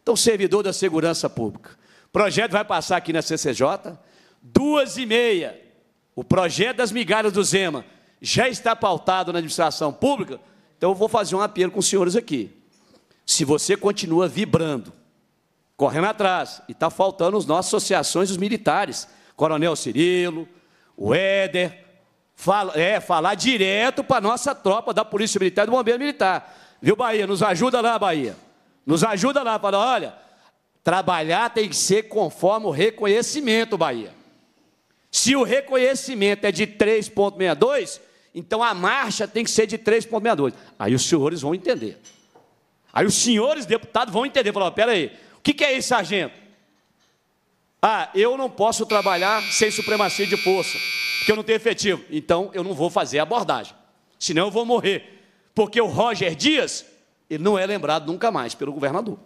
B: Então, servidor da segurança pública. O projeto vai passar aqui na CCJ, duas e meia. O projeto das migalhas do Zema já está pautado na administração pública, então eu vou fazer um apelo com os senhores aqui. Se você continua vibrando, correndo atrás, e está faltando as nossas associações, os militares, Coronel Cirilo, o Éder, fala, é, falar direto para a nossa tropa da Polícia Militar e do Bombeiro Militar. Viu, Bahia? Nos ajuda lá, Bahia. Nos ajuda lá, para olha, trabalhar tem que ser conforme o reconhecimento, Bahia. Se o reconhecimento é de 3,62, então a marcha tem que ser de 3,62. Aí os senhores vão entender. Aí os senhores deputados vão entender. Falar, espera aí, o que, que é isso, sargento? Ah, eu não posso trabalhar sem supremacia de força, porque eu não tenho efetivo. Então eu não vou fazer a abordagem, senão eu vou morrer. Porque o Roger Dias, ele não é lembrado nunca mais pelo governador.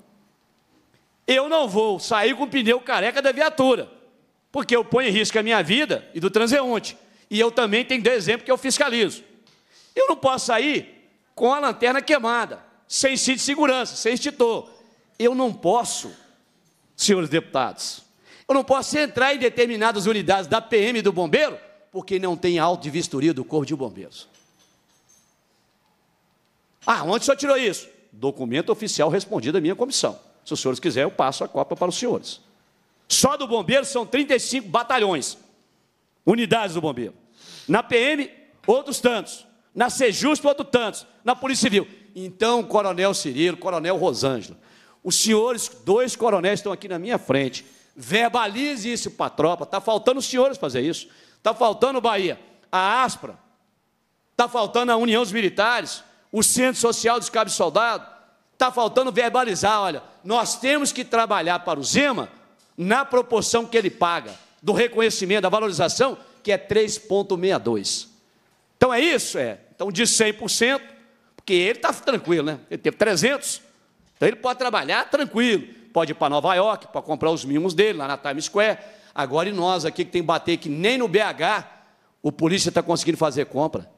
B: Eu não vou sair com o pneu careca da viatura porque eu ponho em risco a minha vida e do transeunte. E eu também tenho exemplo que eu fiscalizo. Eu não posso sair com a lanterna queimada, sem cinto de segurança, sem extintor. Eu não posso, senhores deputados, eu não posso entrar em determinadas unidades da PM e do bombeiro, porque não tem auto de vistoria do Corpo de Bombeiros. Ah, onde o senhor tirou isso? Documento oficial respondido à minha comissão. Se os senhores quiserem, eu passo a copa para os senhores. Só do bombeiro são 35 batalhões, unidades do bombeiro. Na PM, outros tantos. Na Sejusp, outros tantos. Na Polícia Civil. Então, Coronel Cirilo, Coronel Rosângela, os senhores, dois coronéis estão aqui na minha frente. Verbalize isso para a tropa. Está faltando os senhores fazer isso. Está faltando Bahia, a Aspra. Está faltando a União dos Militares, o Centro Social dos Cabos Soldados. Está faltando verbalizar, olha, nós temos que trabalhar para o Zema na proporção que ele paga, do reconhecimento, da valorização, que é 3,62. Então é isso, é. Então de 100%, porque ele está tranquilo, né? Ele teve 300, então ele pode trabalhar tranquilo. Pode ir para Nova York, para comprar os mimos dele lá na Times Square. Agora e nós aqui que tem que bater que nem no BH o polícia está conseguindo fazer compra.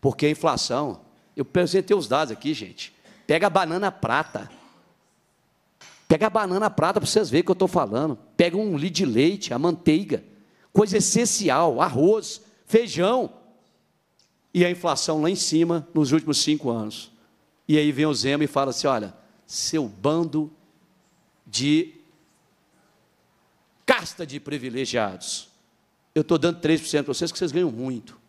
B: Porque a é inflação. Eu apresentei os dados aqui, gente. Pega a banana prata. Pega a banana prata para vocês verem o que eu estou falando. Pega um litro de leite, a manteiga, coisa essencial, arroz, feijão. E a inflação lá em cima nos últimos cinco anos. E aí vem o Zema e fala assim: olha, seu bando de casta de privilegiados. Eu estou dando 3% para vocês, que vocês ganham muito.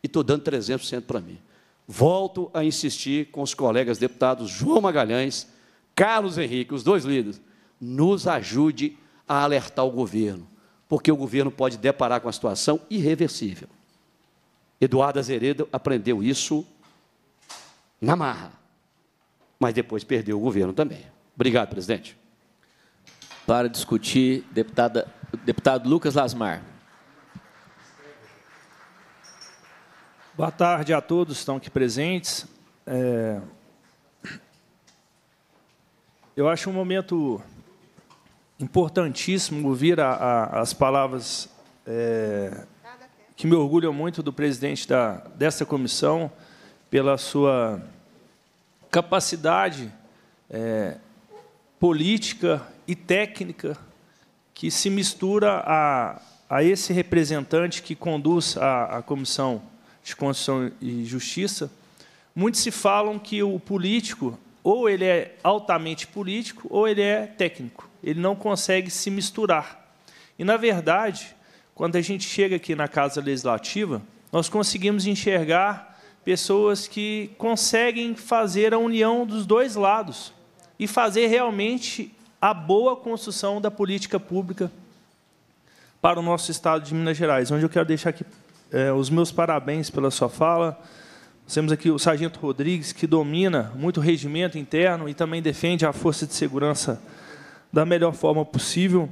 B: E estou dando 300% para mim. Volto a insistir com os colegas deputados João Magalhães Carlos Henrique, os dois líderes, nos ajude a alertar o governo, porque o governo pode deparar com a situação irreversível. Eduardo Azeredo aprendeu isso na marra, mas depois perdeu o governo também. Obrigado,
A: presidente. Para discutir, deputada, deputado Lucas Lasmar.
D: Boa tarde a todos que estão aqui presentes. É, eu acho um momento importantíssimo ouvir a, a, as palavras é, que me orgulham muito do presidente da, dessa comissão pela sua capacidade é, política e técnica que se mistura a, a esse representante que conduz a, a Comissão de Constituição e Justiça. Muitos se falam que o político ou ele é altamente político ou ele é técnico. Ele não consegue se misturar. E, na verdade, quando a gente chega aqui na Casa Legislativa, nós conseguimos enxergar pessoas que conseguem fazer a união dos dois lados e fazer realmente a boa construção da política pública para o nosso Estado de Minas Gerais, onde eu quero deixar aqui é, os meus parabéns pela sua fala. Nós temos aqui o Sargento Rodrigues, que domina muito o regimento interno e também defende a força de segurança da melhor forma possível.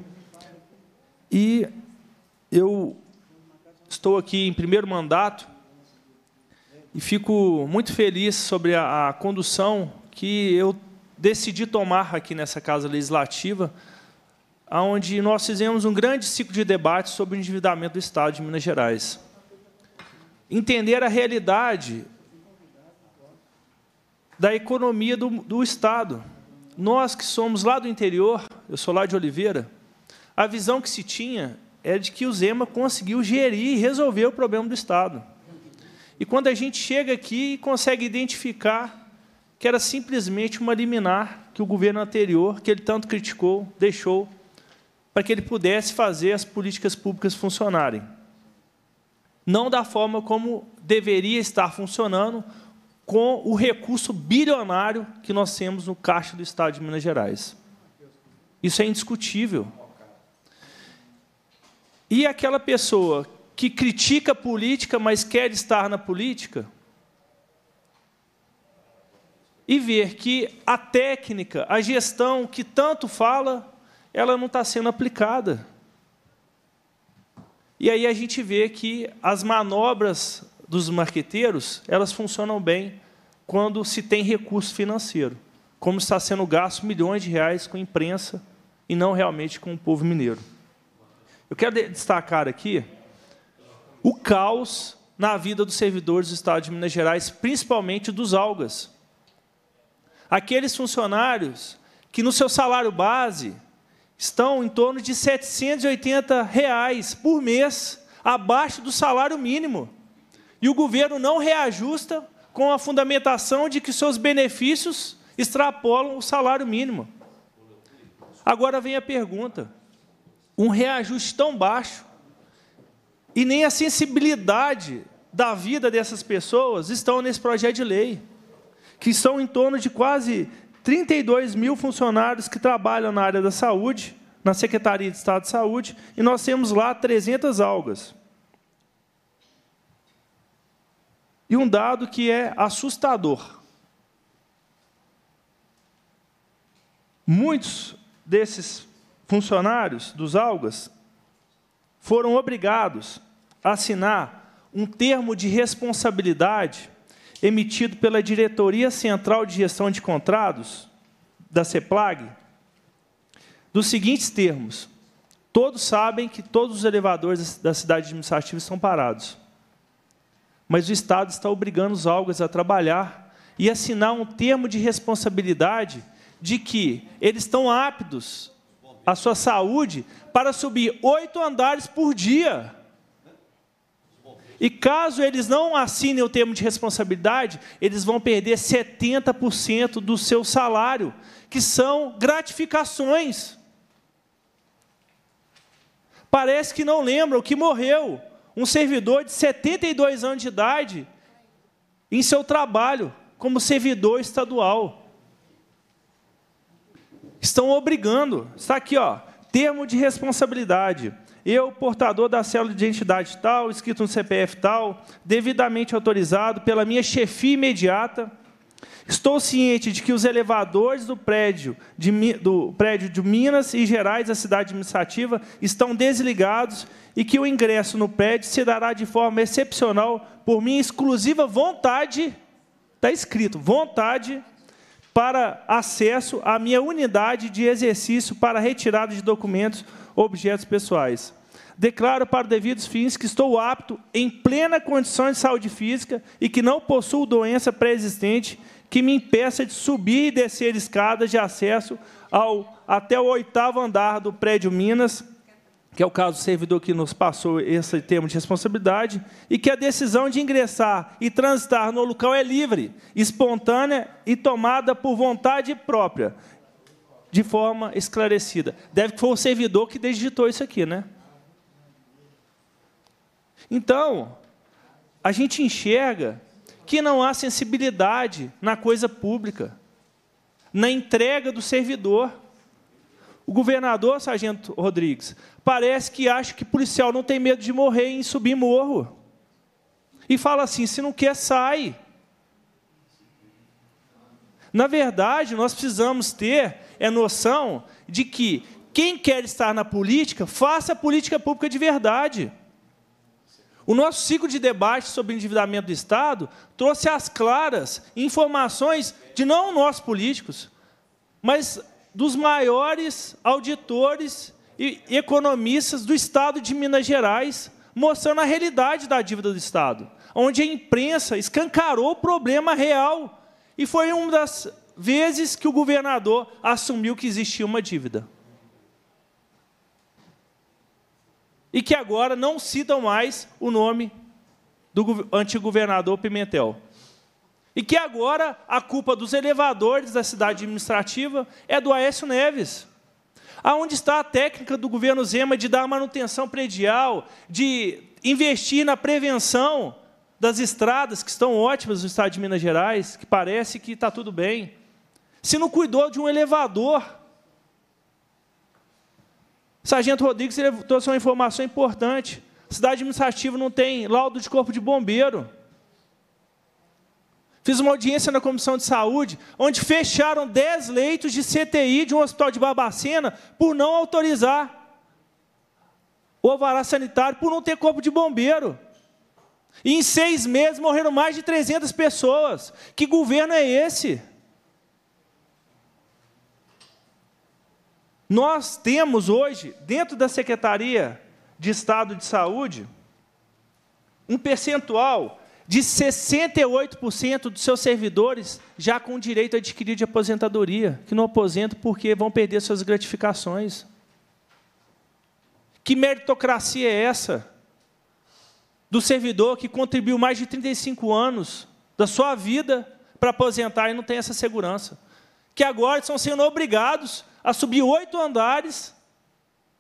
D: E eu estou aqui em primeiro mandato e fico muito feliz sobre a, a condução que eu decidi tomar aqui nessa Casa Legislativa, onde nós fizemos um grande ciclo de debates sobre o endividamento do Estado de Minas Gerais. Entender a realidade da economia do, do Estado. Nós que somos lá do interior, eu sou lá de Oliveira, a visão que se tinha é de que o Zema conseguiu gerir e resolver o problema do Estado. E quando a gente chega aqui e consegue identificar que era simplesmente uma liminar que o governo anterior, que ele tanto criticou, deixou, para que ele pudesse fazer as políticas públicas funcionarem. Não da forma como deveria estar funcionando, com o recurso bilionário que nós temos no caixa do Estado de Minas Gerais. Isso é indiscutível. E aquela pessoa que critica a política, mas quer estar na política, e ver que a técnica, a gestão que tanto fala, ela não está sendo aplicada. E aí a gente vê que as manobras dos marqueteiros, elas funcionam bem quando se tem recurso financeiro, como está sendo gasto milhões de reais com imprensa e não realmente com o povo mineiro. Eu quero destacar aqui o caos na vida dos servidores do Estado de Minas Gerais, principalmente dos algas. Aqueles funcionários que no seu salário base estão em torno de R$ 780 reais por mês, abaixo do salário mínimo e o governo não reajusta com a fundamentação de que seus benefícios extrapolam o salário mínimo. Agora vem a pergunta: um reajuste tão baixo e nem a sensibilidade da vida dessas pessoas estão nesse projeto de lei, que são em torno de quase 32 mil funcionários que trabalham na área da saúde, na Secretaria de Estado de Saúde, e nós temos lá 300 algas. E um dado que é assustador. Muitos desses funcionários dos algas foram obrigados a assinar um termo de responsabilidade emitido pela Diretoria Central de Gestão de Contratos da CEPLAG dos seguintes termos: todos sabem que todos os elevadores da cidade administrativa estão parados mas o Estado está obrigando os algas a trabalhar e assinar um termo de responsabilidade de que eles estão aptos à sua saúde para subir oito andares por dia. E caso eles não assinem o termo de responsabilidade, eles vão perder 70% do seu salário, que são gratificações. Parece que não lembram que morreu, um servidor de 72 anos de idade em seu trabalho como servidor estadual. Estão obrigando. Está aqui, ó, termo de responsabilidade. Eu, portador da célula de identidade tal, escrito no CPF tal, devidamente autorizado pela minha chefia imediata Estou ciente de que os elevadores do prédio de, do prédio de Minas e Gerais da cidade administrativa estão desligados e que o ingresso no prédio se dará de forma excepcional por minha exclusiva vontade, está escrito, vontade para acesso à minha unidade de exercício para retirada de documentos ou objetos pessoais. Declaro para devidos fins que estou apto, em plena condição de saúde física e que não possuo doença pré-existente que me impeça de subir e descer escadas de acesso ao até o oitavo andar do prédio Minas, que é o caso do servidor que nos passou esse termo de responsabilidade, e que a decisão de ingressar e transitar no local é livre, espontânea e tomada por vontade própria, de forma esclarecida. Deve que foi o servidor que digitou isso aqui, né? Então, a gente enxerga que não há sensibilidade na coisa pública, na entrega do servidor. O governador, Sargento Rodrigues, parece que acha que policial não tem medo de morrer em subir morro. E fala assim: se não quer, sai. Na verdade, nós precisamos ter a é noção de que quem quer estar na política, faça política pública de verdade. O nosso ciclo de debate sobre endividamento do Estado trouxe as claras informações de não nós políticos, mas dos maiores auditores e economistas do Estado de Minas Gerais, mostrando a realidade da dívida do Estado, onde a imprensa escancarou o problema real. E foi uma das vezes que o governador assumiu que existia uma dívida. e que agora não citam mais o nome do antigovernador Pimentel. E que agora a culpa dos elevadores da cidade administrativa é do Aécio Neves. Aonde está a técnica do governo Zema de dar manutenção predial, de investir na prevenção das estradas que estão ótimas no estado de Minas Gerais, que parece que está tudo bem? Se não cuidou de um elevador Sargento Rodrigues ele trouxe uma informação importante. A cidade administrativa não tem laudo de corpo de bombeiro. Fiz uma audiência na Comissão de Saúde, onde fecharam 10 leitos de CTI de um hospital de Barbacena por não autorizar o alvará sanitário, por não ter corpo de bombeiro. E em seis meses morreram mais de 300 pessoas. Que governo é esse? Nós temos hoje, dentro da Secretaria de Estado de Saúde, um percentual de 68% dos seus servidores já com direito adquirido de aposentadoria, que não aposentam porque vão perder suas gratificações. Que meritocracia é essa? Do servidor que contribuiu mais de 35 anos da sua vida para aposentar e não tem essa segurança. Que agora estão sendo obrigados a subir oito andares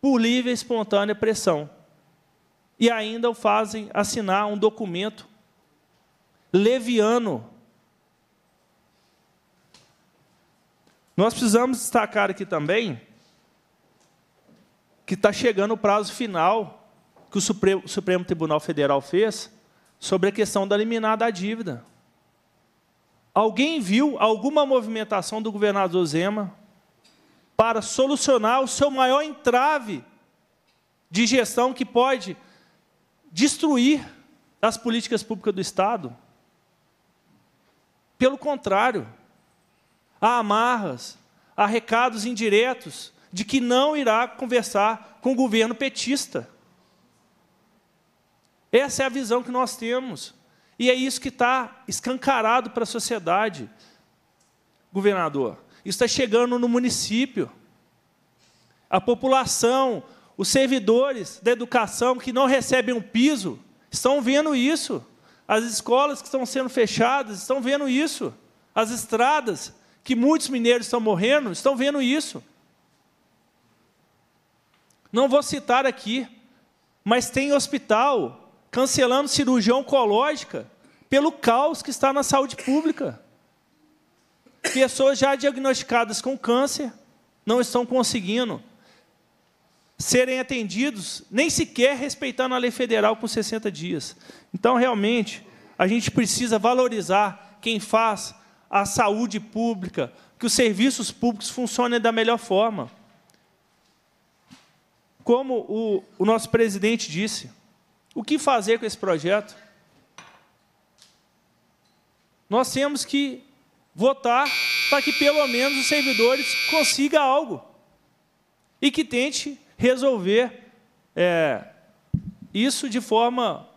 D: por livre e espontânea pressão. E ainda o fazem assinar um documento leviano. Nós precisamos destacar aqui também que está chegando o prazo final que o Supremo, Supremo Tribunal Federal fez sobre a questão da liminar da dívida. Alguém viu alguma movimentação do governador Zema para solucionar o seu maior entrave de gestão que pode destruir as políticas públicas do Estado. Pelo contrário, há amarras, há recados indiretos de que não irá conversar com o governo petista. Essa é a visão que nós temos. E é isso que está escancarado para a sociedade, governador está chegando no município. A população, os servidores da educação que não recebem um piso, estão vendo isso. As escolas que estão sendo fechadas estão vendo isso. As estradas que muitos mineiros estão morrendo estão vendo isso. Não vou citar aqui, mas tem hospital cancelando cirurgia oncológica pelo caos que está na saúde pública. Pessoas já diagnosticadas com câncer não estão conseguindo serem atendidos, nem sequer respeitando a lei federal por 60 dias. Então, realmente, a gente precisa valorizar quem faz a saúde pública, que os serviços públicos funcionem da melhor forma. Como o, o nosso presidente disse, o que fazer com esse projeto? Nós temos que votar para que pelo menos os servidores consigam algo e que tente resolver é, isso de forma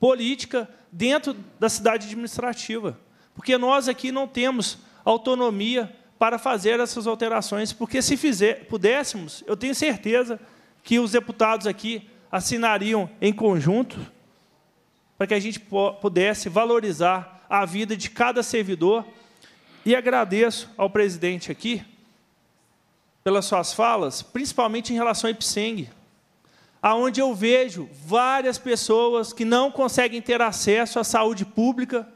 D: política dentro da cidade administrativa. Porque nós aqui não temos autonomia para fazer essas alterações, porque se fizer, pudéssemos, eu tenho certeza que os deputados aqui assinariam em conjunto para que a gente pudesse valorizar a vida de cada servidor e agradeço ao presidente aqui pelas suas falas, principalmente em relação ao Ipseng, aonde eu vejo várias pessoas que não conseguem ter acesso à saúde pública,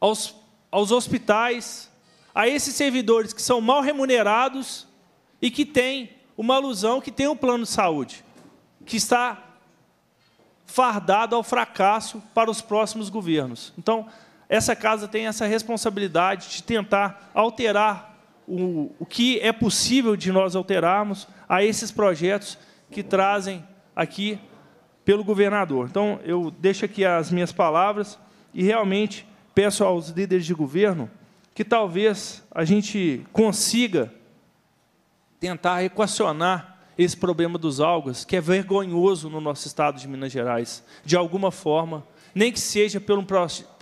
D: aos, aos hospitais, a esses servidores que são mal remunerados e que têm uma alusão que tem um plano de saúde, que está fardado ao fracasso para os próximos governos. Então, essa casa tem essa responsabilidade de tentar alterar o, o que é possível de nós alterarmos a esses projetos que trazem aqui pelo governador. Então, eu deixo aqui as minhas palavras e realmente peço aos líderes de governo que talvez a gente consiga tentar equacionar esse problema dos algas, que é vergonhoso no nosso estado de Minas Gerais. De alguma forma, nem que seja por um,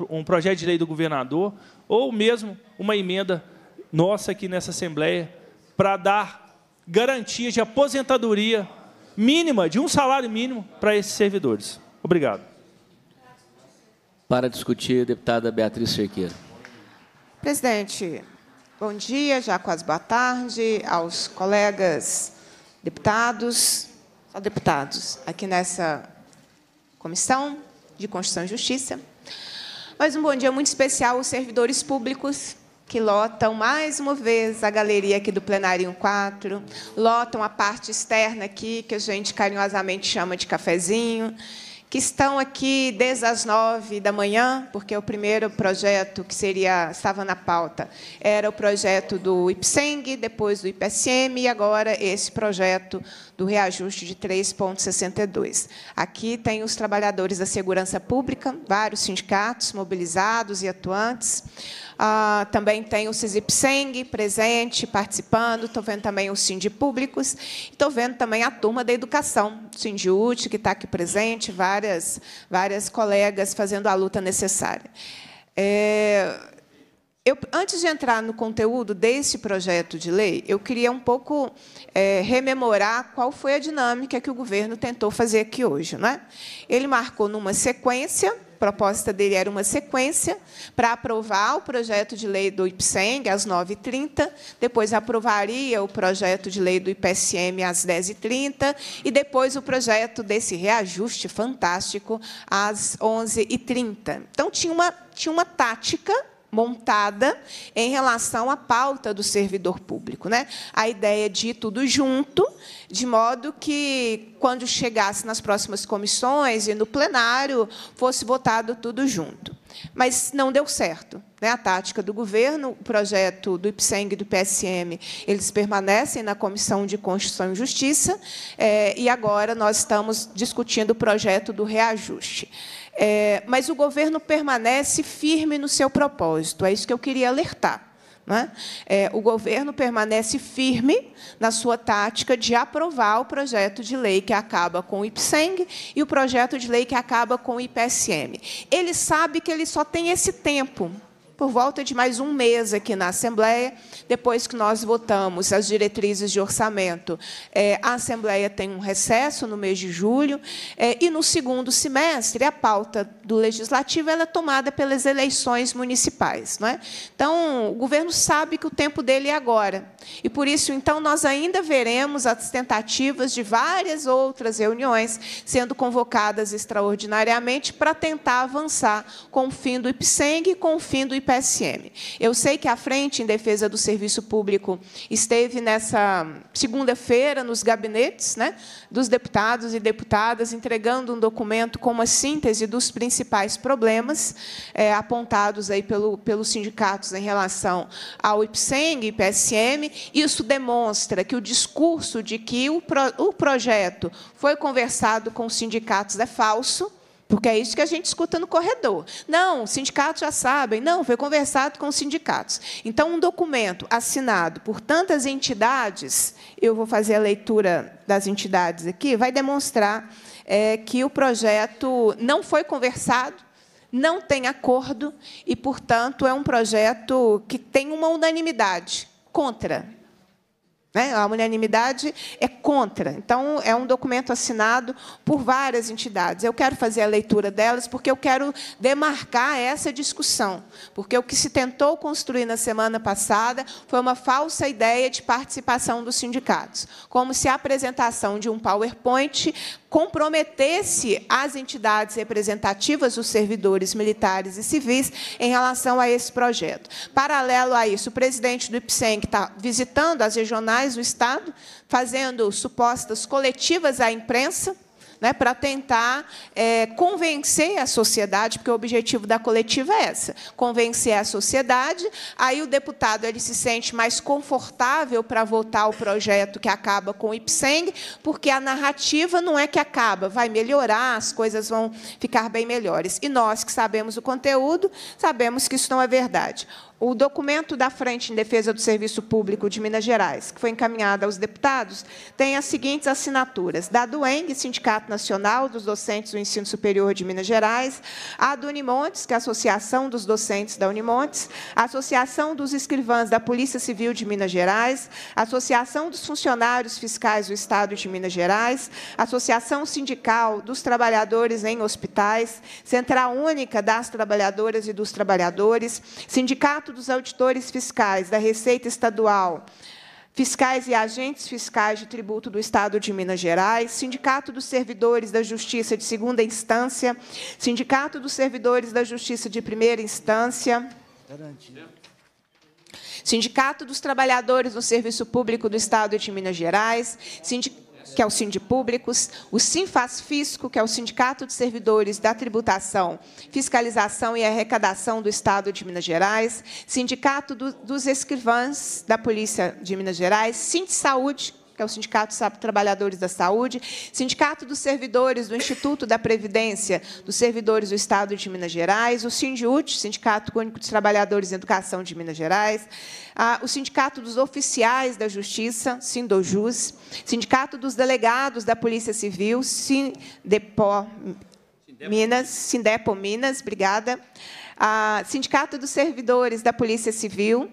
D: um projeto de lei do governador, ou mesmo uma emenda nossa aqui nessa Assembleia, para dar garantia de aposentadoria mínima, de um salário mínimo para esses servidores. Obrigado.
A: Para discutir, deputada Beatriz Cerqueira.
E: Presidente, bom dia, já quase boa tarde aos colegas deputados, só deputados, aqui nessa comissão, de Constituição e Justiça. Mas um bom dia muito especial aos servidores públicos que lotam mais uma vez a galeria aqui do Plenário 4, lotam a parte externa aqui, que a gente carinhosamente chama de cafezinho, que estão aqui desde as nove da manhã, porque o primeiro projeto que seria estava na pauta era o projeto do IPSENG, depois do IPSM e agora esse projeto do reajuste de 3,62. Aqui tem os trabalhadores da segurança pública, vários sindicatos mobilizados e atuantes. Ah, também tem o CISIPSENG presente, participando. Estou vendo também os sindipúblicos. Públicos. Estou vendo também a turma da educação, Sindiúte, que está aqui presente, várias, várias colegas fazendo a luta necessária. É, eu, antes de entrar no conteúdo desse projeto de lei, eu queria um pouco é, rememorar qual foi a dinâmica que o governo tentou fazer aqui hoje. Né? Ele marcou numa sequência, a proposta dele era uma sequência, para aprovar o projeto de lei do IPSENG às 9h30, depois aprovaria o projeto de lei do IPSM às 10h30 e depois o projeto desse reajuste fantástico às 11h30. Então, tinha uma, tinha uma tática montada em relação à pauta do servidor público. Né? A ideia de ir tudo junto, de modo que, quando chegasse nas próximas comissões e no plenário, fosse votado tudo junto. Mas não deu certo. Né? A tática do governo, o projeto do IPSENG e do PSM, eles permanecem na Comissão de Constituição e Justiça, é, e agora nós estamos discutindo o projeto do reajuste. É, mas o governo permanece firme no seu propósito. É isso que eu queria alertar. Né? É, o governo permanece firme na sua tática de aprovar o projeto de lei que acaba com o IPSENG e o projeto de lei que acaba com o IPSM. Ele sabe que ele só tem esse tempo por volta de mais um mês aqui na Assembleia, depois que nós votamos as diretrizes de orçamento. É, a Assembleia tem um recesso no mês de julho, é, e no segundo semestre, a pauta do Legislativo é tomada pelas eleições municipais. Não é? Então, o governo sabe que o tempo dele é agora. E por isso, então, nós ainda veremos as tentativas de várias outras reuniões sendo convocadas extraordinariamente para tentar avançar com o fim do IPSENG e com o fim do IPSM. Eu sei que a Frente em Defesa do Serviço Público esteve nessa segunda-feira nos gabinetes né, dos deputados e deputadas, entregando um documento com uma síntese dos principais problemas é, apontados aí pelo, pelos sindicatos em relação ao IPSENG e IPSM isso demonstra que o discurso de que o, pro, o projeto foi conversado com os sindicatos é falso. Porque é isso que a gente escuta no corredor. Não, os sindicatos já sabem. Não, foi conversado com os sindicatos. Então, um documento assinado por tantas entidades, eu vou fazer a leitura das entidades aqui, vai demonstrar é, que o projeto não foi conversado, não tem acordo e, portanto, é um projeto que tem uma unanimidade contra. Né? A unanimidade é contra. Então, é um documento assinado por várias entidades. Eu quero fazer a leitura delas porque eu quero demarcar essa discussão. Porque o que se tentou construir na semana passada foi uma falsa ideia de participação dos sindicatos, como se a apresentação de um PowerPoint comprometesse as entidades representativas, os servidores militares e civis, em relação a esse projeto. Paralelo a isso, o presidente do IPSEM, que está visitando as regionais do Estado, fazendo supostas coletivas à imprensa, né, para tentar é, convencer a sociedade, porque o objetivo da coletiva é essa, convencer a sociedade. Aí o deputado ele se sente mais confortável para votar o projeto que acaba com o IPSENG, porque a narrativa não é que acaba, vai melhorar, as coisas vão ficar bem melhores. E nós que sabemos o conteúdo, sabemos que isso não é verdade o documento da Frente em Defesa do Serviço Público de Minas Gerais, que foi encaminhado aos deputados, tem as seguintes assinaturas: da Dueng, Sindicato Nacional dos Docentes do Ensino Superior de Minas Gerais, a do Unimontes, que é a Associação dos Docentes da Unimontes, a Associação dos Escrivãs da Polícia Civil de Minas Gerais, a Associação dos Funcionários Fiscais do Estado de Minas Gerais, a Associação Sindical dos Trabalhadores em Hospitais, Central Única das Trabalhadoras e dos Trabalhadores, Sindicato Sindicato dos Auditores Fiscais da Receita Estadual, fiscais e agentes fiscais de tributo do Estado de Minas Gerais, Sindicato dos Servidores da Justiça de Segunda Instância, Sindicato dos Servidores da Justiça de Primeira Instância. Garantia. Sindicato dos Trabalhadores do Serviço Público do Estado de Minas Gerais, Sindicato que é o Sind Públicos, o Sinfaz Fisco, que é o Sindicato de Servidores da Tributação, Fiscalização e Arrecadação do Estado de Minas Gerais, Sindicato do, dos Escrivãs da Polícia de Minas Gerais, Sind Saúde, que é o Sindicato dos Trabalhadores da Saúde, Sindicato dos Servidores do Instituto da Previdência dos Servidores do Estado de Minas Gerais, o Sindiut, Sindicato Único dos Trabalhadores em Educação de Minas Gerais, o Sindicato dos Oficiais da Justiça, Sindojus, Sindicato dos Delegados da Polícia Civil, Sindepó Minas, Sindepo Minas, obrigada, Sindicato dos Servidores da Polícia Civil,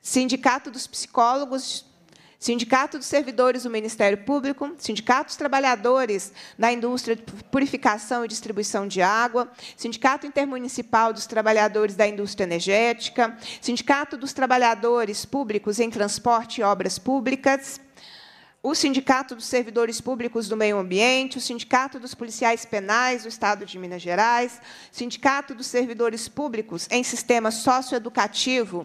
E: Sindicato dos Psicólogos Sindicato dos Servidores do Ministério Público, Sindicato dos Trabalhadores da Indústria de Purificação e Distribuição de Água, Sindicato Intermunicipal dos Trabalhadores da Indústria Energética, Sindicato dos Trabalhadores Públicos em Transporte e Obras Públicas, o Sindicato dos Servidores Públicos do Meio Ambiente, o Sindicato dos Policiais Penais do Estado de Minas Gerais, Sindicato dos Servidores Públicos em Sistema Socioeducativo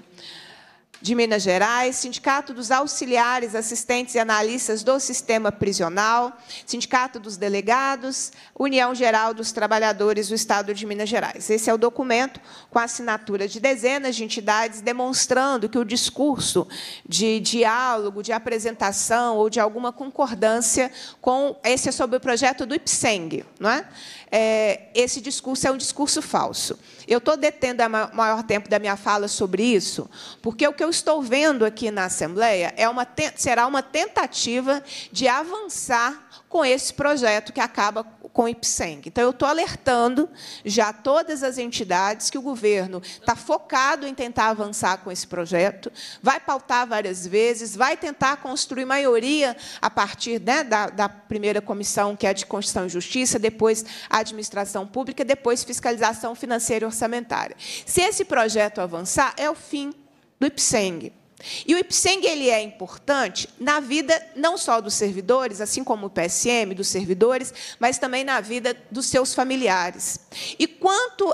E: de Minas Gerais, Sindicato dos Auxiliares, Assistentes e Analistas do Sistema Prisional, Sindicato dos Delegados, União Geral dos Trabalhadores do Estado de Minas Gerais. Esse é o documento com a assinatura de dezenas de entidades demonstrando que o discurso de diálogo, de apresentação ou de alguma concordância com esse é sobre o projeto do IPSENG, não é? é, esse discurso é um discurso falso. Eu estou detendo o maior tempo da minha fala sobre isso, porque o que eu estou vendo aqui na Assembleia é uma, será uma tentativa de avançar com esse projeto que acaba com o IPSENG. Então, eu estou alertando já todas as entidades que o governo está focado em tentar avançar com esse projeto, vai pautar várias vezes, vai tentar construir maioria a partir né, da, da primeira comissão, que é de Constituição e Justiça, depois Administração Pública, depois Fiscalização Financeira e Orçamentária. Se esse projeto avançar, é o fim do IPSENG. E o IPSENG ele é importante na vida não só dos servidores, assim como o PSM dos servidores, mas também na vida dos seus familiares. E quanto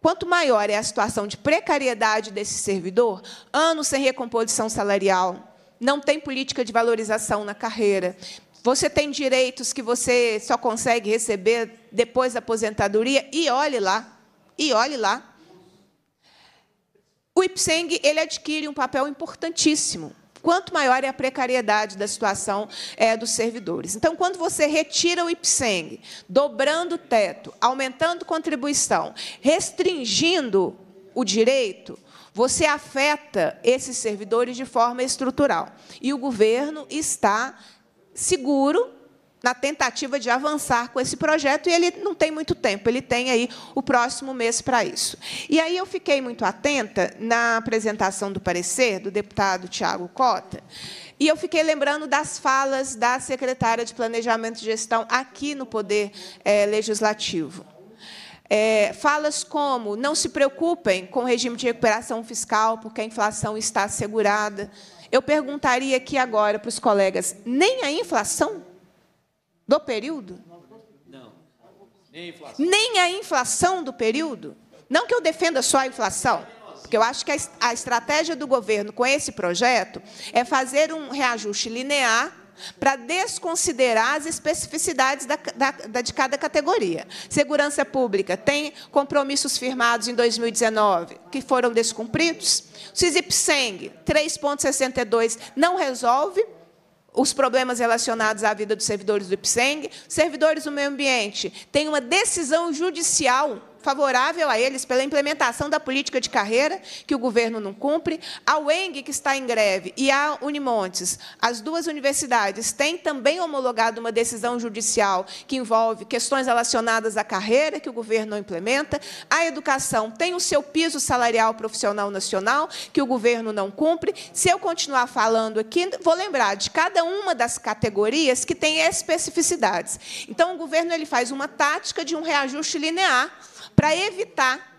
E: Quanto maior é a situação de precariedade desse servidor, anos sem recomposição salarial, não tem política de valorização na carreira, você tem direitos que você só consegue receber depois da aposentadoria, e olhe lá, e olhe lá o Ipseng ele adquire um papel importantíssimo. Quanto maior é a precariedade da situação é, dos servidores. Então, quando você retira o IPSENG, dobrando o teto, aumentando contribuição, restringindo o direito, você afeta esses servidores de forma estrutural. E o governo está seguro na tentativa de avançar com esse projeto, e ele não tem muito tempo, ele tem aí o próximo mês para isso. E aí eu fiquei muito atenta na apresentação do parecer do deputado Tiago Cota, e eu fiquei lembrando das falas da secretária de Planejamento e Gestão aqui no Poder é, Legislativo. É, falas como não se preocupem com o regime de recuperação fiscal, porque a inflação está assegurada. Eu perguntaria aqui agora para os colegas, nem a inflação do período?
B: Não. Nem a inflação. Nem a
E: inflação do período? Não que eu defenda só a inflação, porque eu acho que a estratégia do governo com esse projeto é fazer um reajuste linear para desconsiderar as especificidades da, da, de cada categoria. Segurança pública tem compromissos firmados em 2019 que foram descumpridos. CISIPSENG, 3,62, não resolve os problemas relacionados à vida dos servidores do IPSENG, servidores do meio ambiente, tem uma decisão judicial favorável a eles pela implementação da política de carreira, que o governo não cumpre. A UENG, que está em greve, e a Unimontes, as duas universidades, têm também homologado uma decisão judicial que envolve questões relacionadas à carreira, que o governo não implementa. A educação tem o seu piso salarial profissional nacional, que o governo não cumpre. Se eu continuar falando aqui, vou lembrar de cada uma das categorias que tem especificidades. Então, o governo ele faz uma tática de um reajuste linear para evitar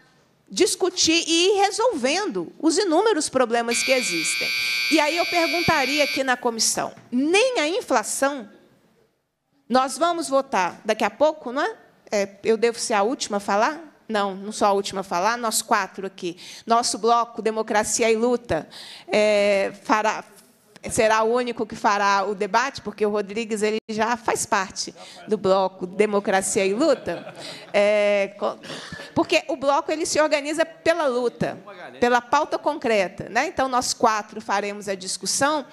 E: discutir e ir resolvendo os inúmeros problemas que existem. E aí eu perguntaria aqui na comissão: nem a inflação nós vamos votar daqui a pouco, não é? é? eu devo ser a última a falar? Não, não sou a última a falar, nós quatro aqui. Nosso bloco Democracia e Luta é, fará, será o único que fará o debate, porque o Rodrigues ele já faz parte do bloco Democracia e Luta, é, porque o bloco ele se organiza pela luta, pela pauta concreta, né? Então nós quatro faremos a discussão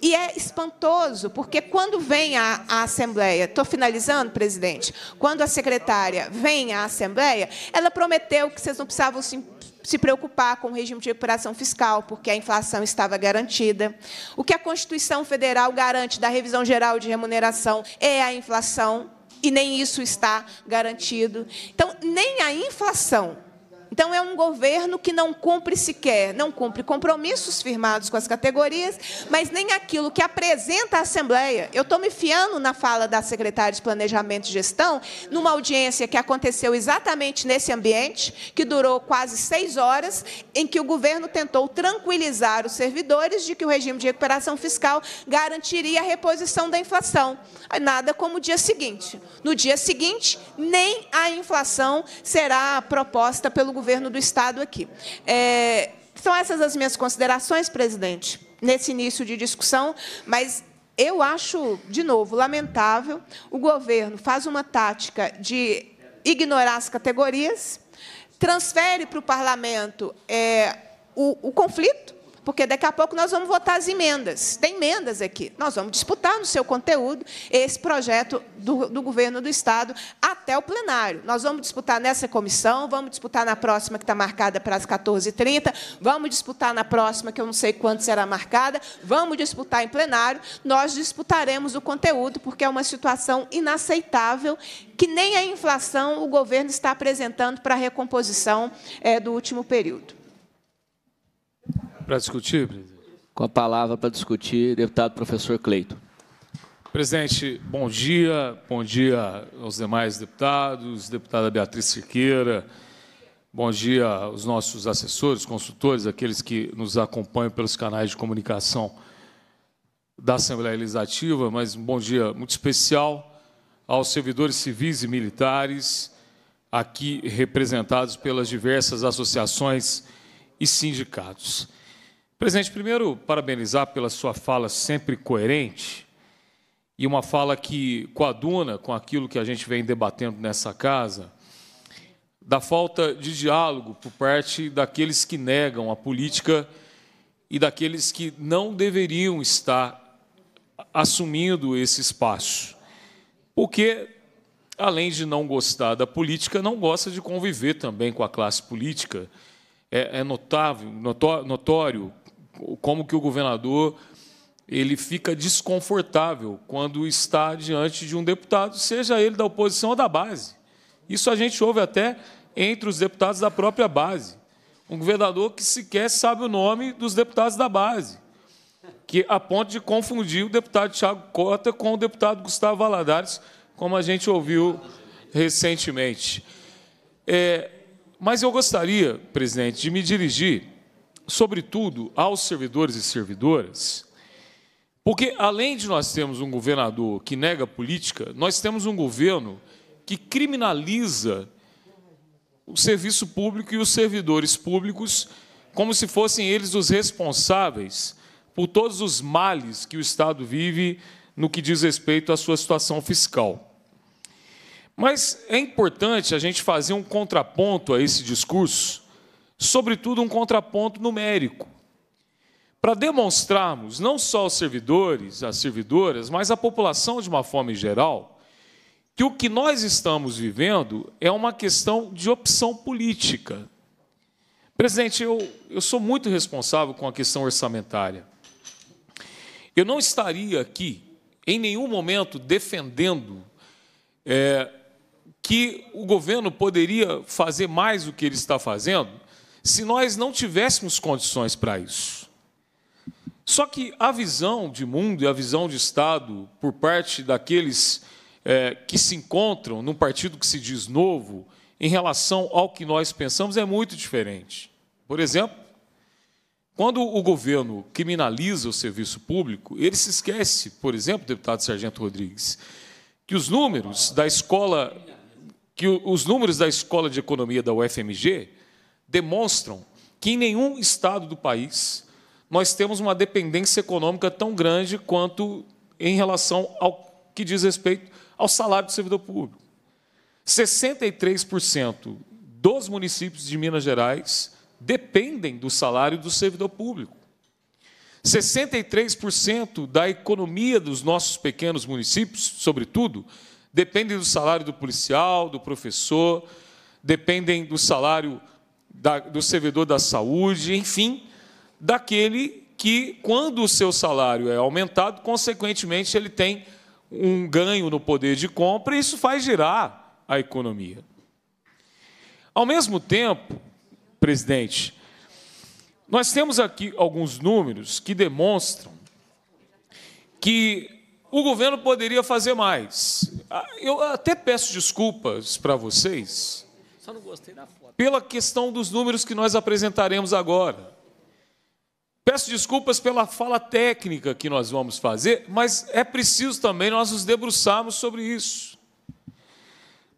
E: e é espantoso porque quando vem a, a assembleia, estou finalizando, presidente, quando a secretária vem à assembleia, ela prometeu que vocês não precisavam se se preocupar com o regime de recuperação fiscal, porque a inflação estava garantida. O que a Constituição Federal garante da revisão geral de remuneração é a inflação, e nem isso está garantido. Então, nem a inflação então, é um governo que não cumpre sequer, não cumpre compromissos firmados com as categorias, mas nem aquilo que apresenta à Assembleia. Eu estou me fiando na fala da secretária de Planejamento e Gestão, numa audiência que aconteceu exatamente nesse ambiente, que durou quase seis horas, em que o governo tentou tranquilizar os servidores de que o regime de recuperação fiscal garantiria a reposição da inflação. Nada como o dia seguinte. No dia seguinte, nem a inflação será proposta pelo governo governo do Estado aqui. É, são essas as minhas considerações, presidente, nesse início de discussão, mas eu acho, de novo, lamentável. O governo faz uma tática de ignorar as categorias, transfere para o parlamento é, o, o conflito, porque daqui a pouco nós vamos votar as emendas. Tem emendas aqui. Nós vamos disputar no seu conteúdo esse projeto do, do governo do Estado até o plenário. Nós vamos disputar nessa comissão, vamos disputar na próxima, que está marcada para as 14h30, vamos disputar na próxima, que eu não sei quando será marcada, vamos disputar em plenário. Nós disputaremos o conteúdo, porque é uma situação inaceitável que nem a inflação o governo está apresentando para a recomposição é, do último período.
F: Para discutir, presidente? Com a palavra
A: para discutir, deputado professor Cleito.
F: Presidente, bom dia. Bom dia aos demais deputados, deputada Beatriz Siqueira. Bom dia aos nossos assessores, consultores, aqueles que nos acompanham pelos canais de comunicação da Assembleia Legislativa, mas um bom dia muito especial aos servidores civis e militares aqui representados pelas diversas associações e sindicatos. Presidente, primeiro, parabenizar pela sua fala sempre coerente, e uma fala que coaduna com aquilo que a gente vem debatendo nessa casa, da falta de diálogo por parte daqueles que negam a política e daqueles que não deveriam estar assumindo esse espaço. Porque, além de não gostar da política, não gosta de conviver também com a classe política. É, é notável, notório como que o governador ele fica desconfortável quando está diante de um deputado, seja ele da oposição ou da base. Isso a gente ouve até entre os deputados da própria base. Um governador que sequer sabe o nome dos deputados da base, que a ponto de confundir o deputado Tiago Cota com o deputado Gustavo Valadares, como a gente ouviu recentemente. É, mas eu gostaria, presidente, de me dirigir, sobretudo, aos servidores e servidoras porque além de nós termos um governador que nega política, nós temos um governo que criminaliza o serviço público e os servidores públicos como se fossem eles os responsáveis por todos os males que o Estado vive no que diz respeito à sua situação fiscal. Mas é importante a gente fazer um contraponto a esse discurso, sobretudo um contraponto numérico para demonstrarmos não só aos servidores, às servidoras, mas à população de uma forma geral, que o que nós estamos vivendo é uma questão de opção política. Presidente, eu, eu sou muito responsável com a questão orçamentária. Eu não estaria aqui, em nenhum momento, defendendo é, que o governo poderia fazer mais do que ele está fazendo se nós não tivéssemos condições para isso. Só que a visão de mundo e a visão de Estado por parte daqueles é, que se encontram num partido que se diz novo em relação ao que nós pensamos é muito diferente. Por exemplo, quando o governo criminaliza o serviço público, ele se esquece, por exemplo, deputado Sargento Rodrigues, que os números da escola que os números da Escola de Economia da UFMG demonstram que em nenhum estado do país nós temos uma dependência econômica tão grande quanto em relação ao que diz respeito ao salário do servidor público. 63% dos municípios de Minas Gerais dependem do salário do servidor público. 63% da economia dos nossos pequenos municípios, sobretudo, dependem do salário do policial, do professor, dependem do salário da, do servidor da saúde, enfim, daquele que, quando o seu salário é aumentado, consequentemente ele tem um ganho no poder de compra e isso faz girar a economia. Ao mesmo tempo, presidente, nós temos aqui alguns números que demonstram que o governo poderia fazer mais. Ah, eu até peço desculpas para vocês pela questão dos números que nós apresentaremos agora. Peço desculpas pela fala técnica que nós vamos fazer, mas é preciso também nós nos debruçarmos sobre isso.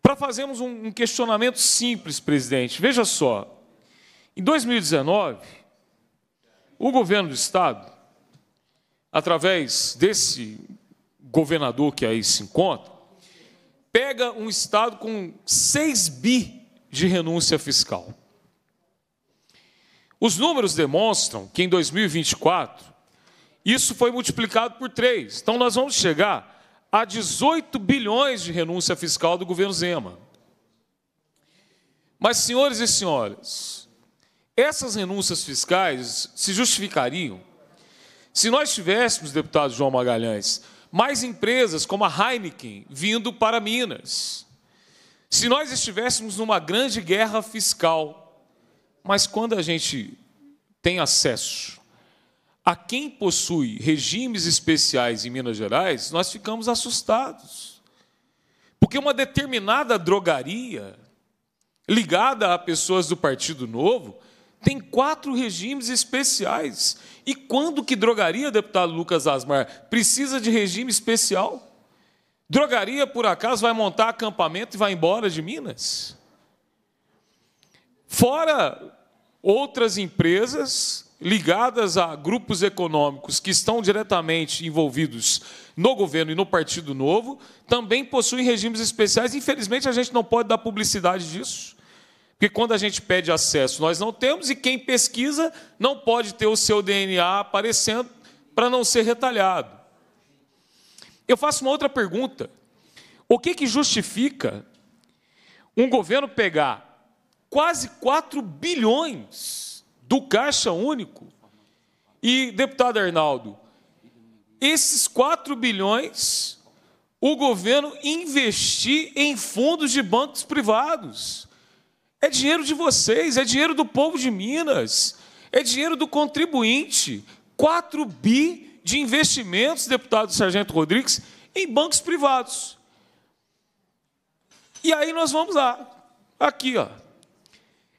F: Para fazermos um questionamento simples, presidente, veja só. Em 2019, o governo do Estado, através desse governador que aí se encontra, pega um Estado com 6 bi de renúncia fiscal. Os números demonstram que em 2024 isso foi multiplicado por três. Então nós vamos chegar a 18 bilhões de renúncia fiscal do governo Zema. Mas, senhores e senhoras, essas renúncias fiscais se justificariam se nós tivéssemos, deputado João Magalhães, mais empresas como a Heineken vindo para Minas. Se nós estivéssemos numa grande guerra fiscal mas quando a gente tem acesso a quem possui regimes especiais em Minas Gerais, nós ficamos assustados. Porque uma determinada drogaria ligada a pessoas do Partido Novo tem quatro regimes especiais. E quando que drogaria, deputado Lucas Asmar, precisa de regime especial? Drogaria, por acaso, vai montar acampamento e vai embora de Minas? Fora outras empresas ligadas a grupos econômicos que estão diretamente envolvidos no governo e no Partido Novo também possuem regimes especiais. Infelizmente, a gente não pode dar publicidade disso. Porque quando a gente pede acesso, nós não temos, e quem pesquisa não pode ter o seu DNA aparecendo para não ser retalhado. Eu faço uma outra pergunta. O que, que justifica um governo pegar quase 4 bilhões do Caixa Único. E, deputado Arnaldo, esses 4 bilhões o governo investir em fundos de bancos privados. É dinheiro de vocês, é dinheiro do povo de Minas, é dinheiro do contribuinte. 4 bi de investimentos, deputado Sargento Rodrigues, em bancos privados. E aí nós vamos lá. Aqui, ó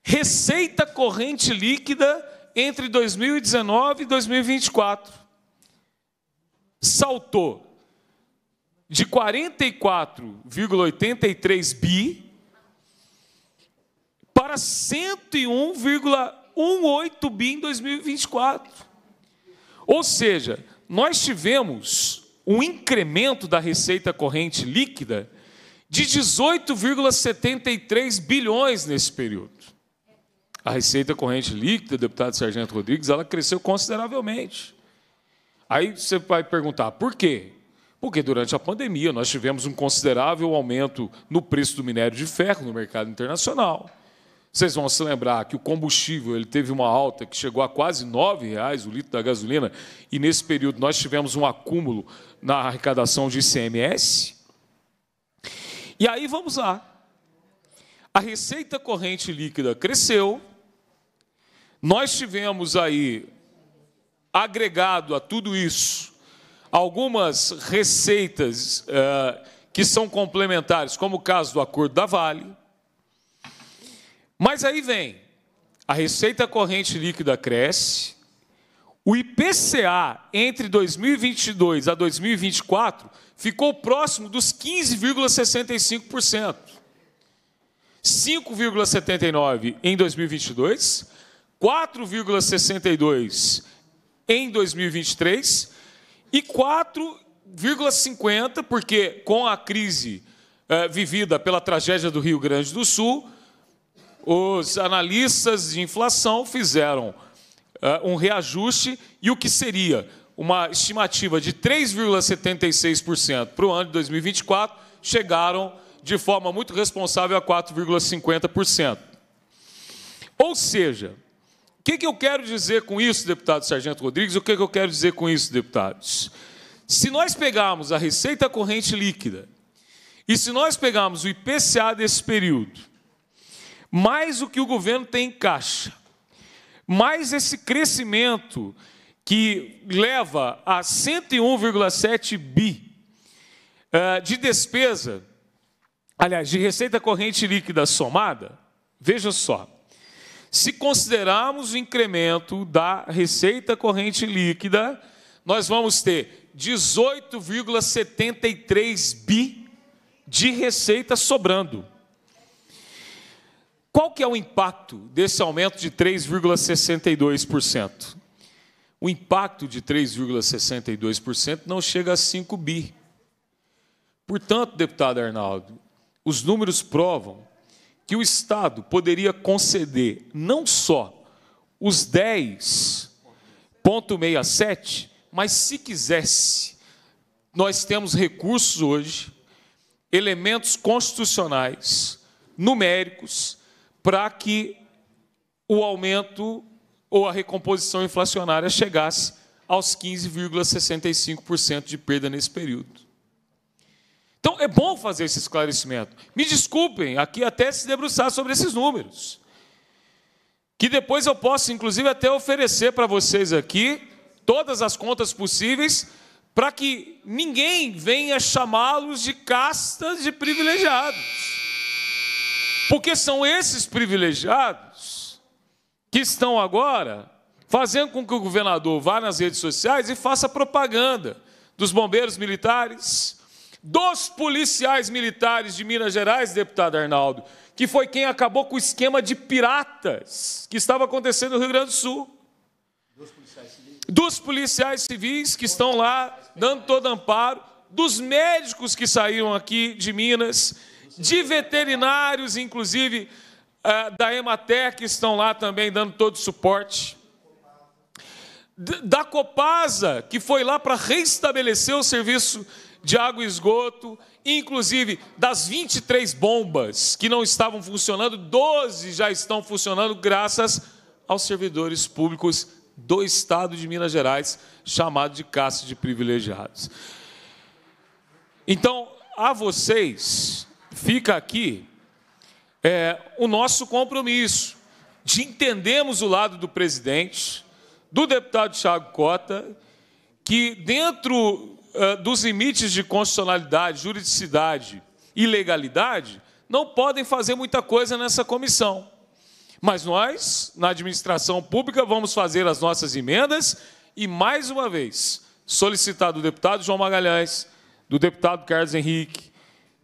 F: receita corrente líquida entre 2019 e 2024. Saltou de 44,83 bi para 101,18 bi em 2024. Ou seja, nós tivemos um incremento da receita corrente líquida de 18,73 bilhões nesse período. A receita corrente líquida, deputado Sargento Rodrigues, ela cresceu consideravelmente. Aí você vai perguntar, por quê? Porque durante a pandemia nós tivemos um considerável aumento no preço do minério de ferro no mercado internacional. Vocês vão se lembrar que o combustível ele teve uma alta que chegou a quase R$ 9,00 o litro da gasolina, e nesse período nós tivemos um acúmulo na arrecadação de ICMS. E aí vamos lá. A receita corrente líquida cresceu, nós tivemos aí, agregado a tudo isso, algumas receitas eh, que são complementares, como o caso do acordo da Vale. Mas aí vem, a receita corrente líquida cresce, o IPCA entre 2022 a 2024 ficou próximo dos 15,65%. 5,79 em 2022, 4,62 em 2023 e 4,50 porque com a crise eh, vivida pela tragédia do Rio Grande do Sul, os analistas de inflação fizeram eh, um reajuste e o que seria uma estimativa de 3,76% para o ano de 2024 chegaram de forma muito responsável a 4,50%. Ou seja, que, que eu quero dizer com isso, deputado Sargento Rodrigues? O que, que eu quero dizer com isso, deputados? Se nós pegarmos a receita corrente líquida e se nós pegarmos o IPCA desse período, mais o que o governo tem em caixa, mais esse crescimento que leva a 101,7 bi eh, de despesa, aliás, de receita corrente líquida somada, veja só, se considerarmos o incremento da receita corrente líquida, nós vamos ter 18,73 bi de receita sobrando. Qual que é o impacto desse aumento de 3,62%? O impacto de 3,62% não chega a 5 bi. Portanto, deputado Arnaldo, os números provam que o Estado poderia conceder não só os 10,67, mas se quisesse, nós temos recursos hoje, elementos constitucionais, numéricos, para que o aumento ou a recomposição inflacionária chegasse aos 15,65% de perda nesse período. Então é bom fazer esse esclarecimento. Me desculpem aqui até se debruçar sobre esses números. Que depois eu posso, inclusive, até oferecer para vocês aqui todas as contas possíveis, para que ninguém venha chamá-los de castas de privilegiados. Porque são esses privilegiados que estão agora fazendo com que o governador vá nas redes sociais e faça propaganda dos bombeiros militares, dos policiais militares de Minas Gerais, deputado Arnaldo, que foi quem acabou com o esquema de piratas que estava acontecendo no Rio Grande do Sul. Dos policiais civis, dos policiais civis que estão lá dando todo amparo, dos médicos que saíram aqui de Minas, de veterinários, inclusive eh, da Emater, que estão lá também dando todo suporte da Copasa, que foi lá para restabelecer o serviço de água e esgoto, inclusive das 23 bombas que não estavam funcionando, 12 já estão funcionando graças aos servidores públicos do estado de Minas Gerais, chamado de caça de privilegiados. Então, a vocês fica aqui é, o nosso compromisso de entendermos o lado do presidente, do deputado Thiago Cota, que dentro dos limites de constitucionalidade, juridicidade e legalidade, não podem fazer muita coisa nessa comissão. Mas nós, na administração pública, vamos fazer as nossas emendas e, mais uma vez, solicitar do deputado João Magalhães, do deputado Carlos Henrique,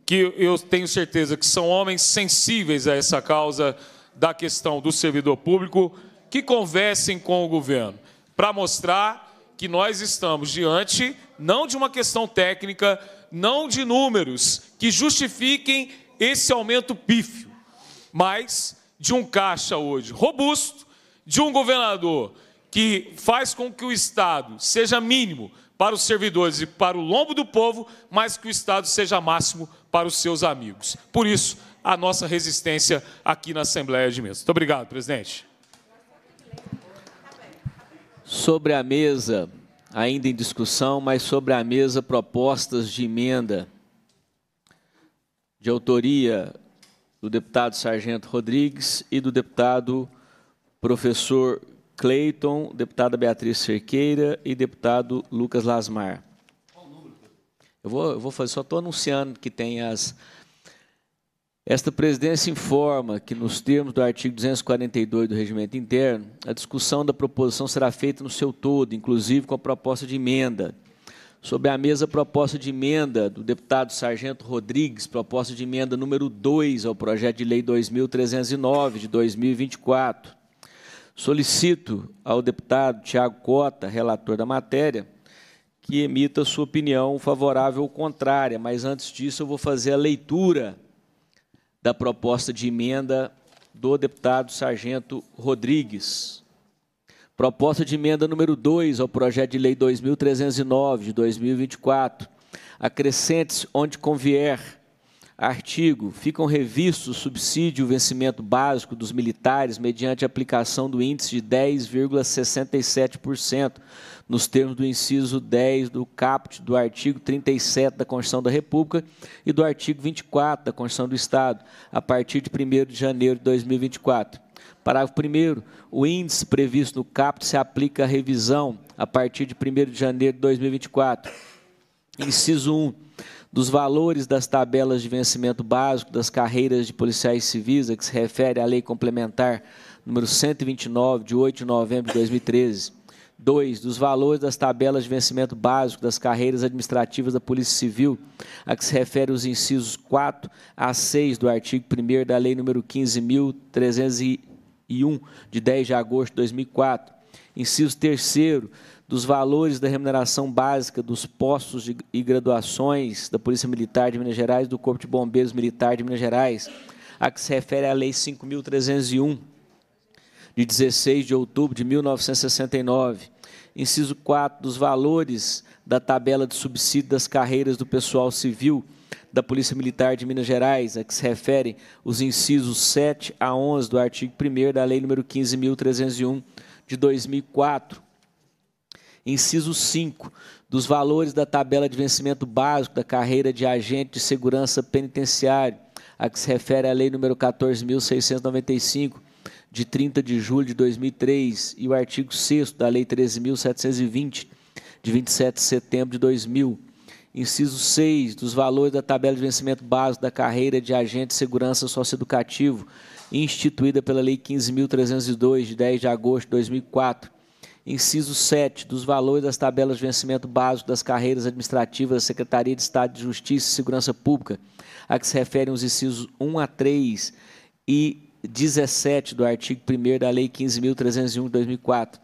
F: que eu tenho certeza que são homens sensíveis a essa causa da questão do servidor público, que conversem com o governo para mostrar que nós estamos diante não de uma questão técnica, não de números que justifiquem esse aumento pífio, mas de um caixa hoje robusto, de um governador que faz com que o Estado seja mínimo para os servidores e para o lombo do povo, mas que o Estado seja máximo para os seus amigos. Por isso, a nossa resistência aqui na Assembleia de Minas. Muito obrigado, presidente
A: sobre a mesa, ainda em discussão, mas sobre a mesa propostas de emenda de autoria do deputado Sargento Rodrigues e do deputado professor Cleiton, deputada Beatriz Cerqueira e deputado Lucas Lasmar. Eu vou, eu vou fazer, só estou anunciando que tem as, esta presidência informa que, nos termos do artigo 242 do Regimento Interno, a discussão da proposição será feita no seu todo, inclusive com a proposta de emenda. Sobre a mesa, a proposta de emenda do deputado Sargento Rodrigues, proposta de emenda número 2 ao projeto de lei 2309 de 2024. Solicito ao deputado Tiago Cota, relator da matéria, que emita sua opinião favorável ou contrária, mas antes disso eu vou fazer a leitura da proposta de emenda do deputado Sargento Rodrigues. Proposta de emenda número 2 ao projeto de lei 2309 de 2024. Acrescente-se onde convier Artigo: ficam revistos o subsídio e o vencimento básico dos militares mediante aplicação do índice de 10,67%, nos termos do inciso 10 do caput do artigo 37 da Constituição da República e do artigo 24 da Constituição do Estado, a partir de 1 de janeiro de 2024. Parágrafo 1. O índice previsto no caput se aplica à revisão a partir de 1 de janeiro de 2024. Inciso 1 dos valores das tabelas de vencimento básico das carreiras de policiais civis, a que se refere à Lei Complementar número 129, de 8 de novembro de 2013. 2. Dos valores das tabelas de vencimento básico das carreiras administrativas da Polícia Civil, a que se refere os incisos 4 a 6 do artigo 1 da Lei número 15.301, de 10 de agosto de 2004. Inciso 3 dos valores da remuneração básica dos postos de, e graduações da Polícia Militar de Minas Gerais, do Corpo de Bombeiros Militar de Minas Gerais, a que se refere a Lei 5.301, de 16 de outubro de 1969. Inciso 4, dos valores da tabela de subsídio das carreiras do pessoal civil da Polícia Militar de Minas Gerais, a que se referem os incisos 7 a 11 do artigo 1 da Lei nº 15.301, de 2004 inciso 5, dos valores da tabela de vencimento básico da carreira de agente de segurança penitenciário, a que se refere a Lei número 14.695, de 30 de julho de 2003, e o artigo 6 da Lei 13.720, de 27 de setembro de 2000. Inciso 6, dos valores da tabela de vencimento básico da carreira de agente de segurança socioeducativo, instituída pela Lei 15.302, de 10 de agosto de 2004 Inciso 7, dos valores das tabelas de vencimento básico das carreiras administrativas da Secretaria de Estado de Justiça e Segurança Pública, a que se referem os incisos 1 a 3 e 17 do artigo 1 da Lei 15.301 de 2004.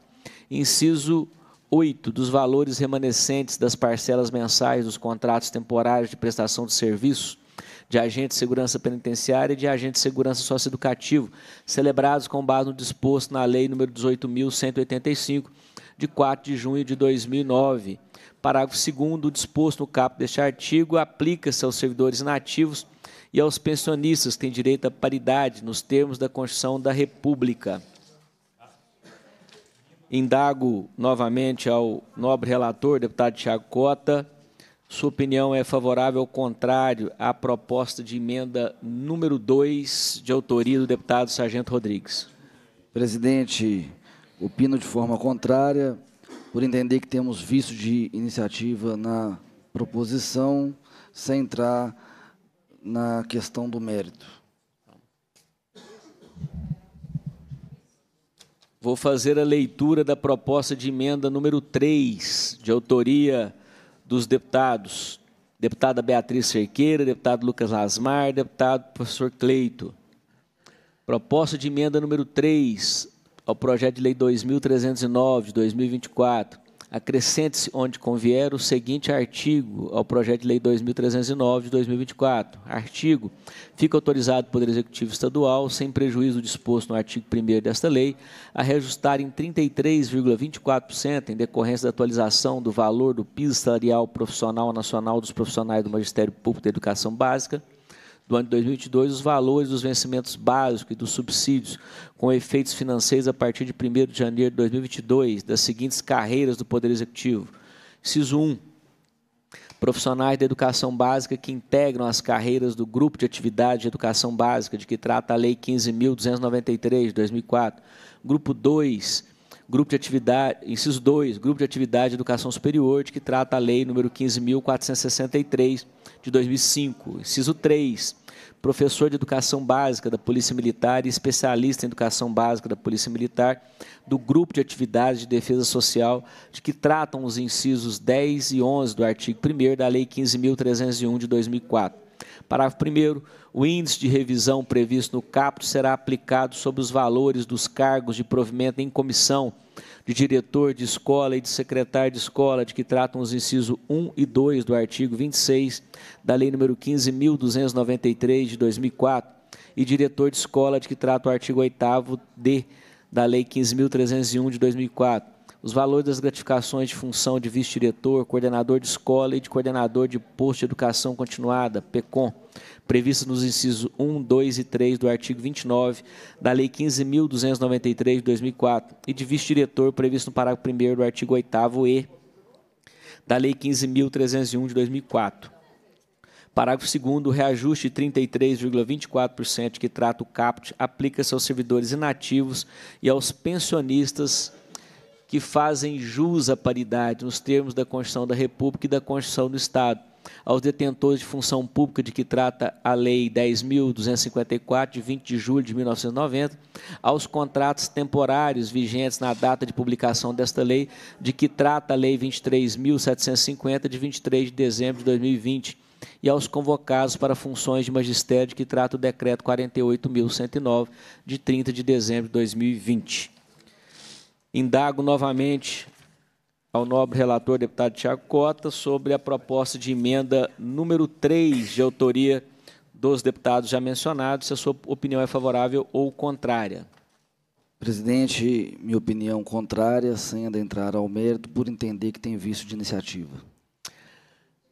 A: Inciso 8, dos valores remanescentes das parcelas mensais dos contratos temporários de prestação de serviço de agente de segurança penitenciária e de agente de segurança socioeducativo, celebrados com base no disposto na Lei nº 18.185, de 4 de junho de 2009. Parágrafo 2 o disposto no caput deste artigo aplica-se aos servidores nativos e aos pensionistas que têm direito à paridade nos termos da Constituição da República. Indago novamente ao nobre relator, deputado Tiago Cota, sua opinião é favorável ou contrário à proposta de emenda número 2, de autoria do deputado Sargento Rodrigues.
C: Presidente, opino de forma contrária, por entender que temos visto de iniciativa na proposição, sem entrar na questão do mérito.
A: Vou fazer a leitura da proposta de emenda número 3, de autoria dos deputados, deputada Beatriz Cerqueira, deputado Lucas Lasmar, deputado professor Cleito. Proposta de emenda número 3 ao projeto de lei 2309 de 2024 acrescente-se onde convier o seguinte artigo ao projeto de lei 2309 de 2024. Artigo: Fica autorizado o Poder Executivo Estadual, sem prejuízo disposto no artigo 1 desta lei, a reajustar em 33,24% em decorrência da atualização do valor do piso salarial profissional nacional dos profissionais do Magistério Público da Educação Básica do ano de 2022 os valores dos vencimentos básicos e dos subsídios com efeitos financeiros a partir de 1 de janeiro de 2022 das seguintes carreiras do Poder Executivo. Inciso 1. Profissionais da educação básica que integram as carreiras do grupo de atividade de educação básica de que trata a Lei 15.293 de 2004. Grupo 2 grupo de atividade, inciso 2, grupo de atividade de educação superior, de que trata a lei número 15.463 de 2005. Inciso 3, professor de educação básica da Polícia Militar e especialista em educação básica da Polícia Militar do grupo de atividades de defesa social, de que tratam os incisos 10 e 11 do artigo 1 da lei 15.301 de 2004. Parágrafo 1 o índice de revisão previsto no caput será aplicado sobre os valores dos cargos de provimento em comissão de diretor de escola e de secretário de escola, de que tratam os incisos 1 e 2 do artigo 26 da Lei nº 15.293 de 2004 e diretor de escola, de que trata o artigo 8º-D da Lei 15.301 de 2004 os valores das gratificações de função de vice-diretor, coordenador de escola e de coordenador de posto de educação continuada, PECOM, previsto nos incisos 1, 2 e 3 do artigo 29 da Lei 15.293 de 2004 e de vice-diretor previsto no parágrafo 1 do artigo 8 E da Lei 15.301 de 2004. Parágrafo 2 o reajuste de 33,24% que trata o caput aplica-se aos servidores inativos e aos pensionistas que fazem jus à paridade nos termos da Constituição da República e da Constituição do Estado, aos detentores de função pública de que trata a Lei 10.254, de 20 de julho de 1990, aos contratos temporários vigentes na data de publicação desta lei, de que trata a Lei 23.750, de 23 de dezembro de 2020, e aos convocados para funções de magistério de que trata o Decreto 48.109, de 30 de dezembro de 2020. Indago novamente ao nobre relator, deputado Tiago Cota, sobre a proposta de emenda número 3, de autoria dos deputados já mencionados, se a sua opinião é favorável ou contrária.
C: Presidente, minha opinião contrária, sem adentrar ao mérito, por entender que tem vício de iniciativa.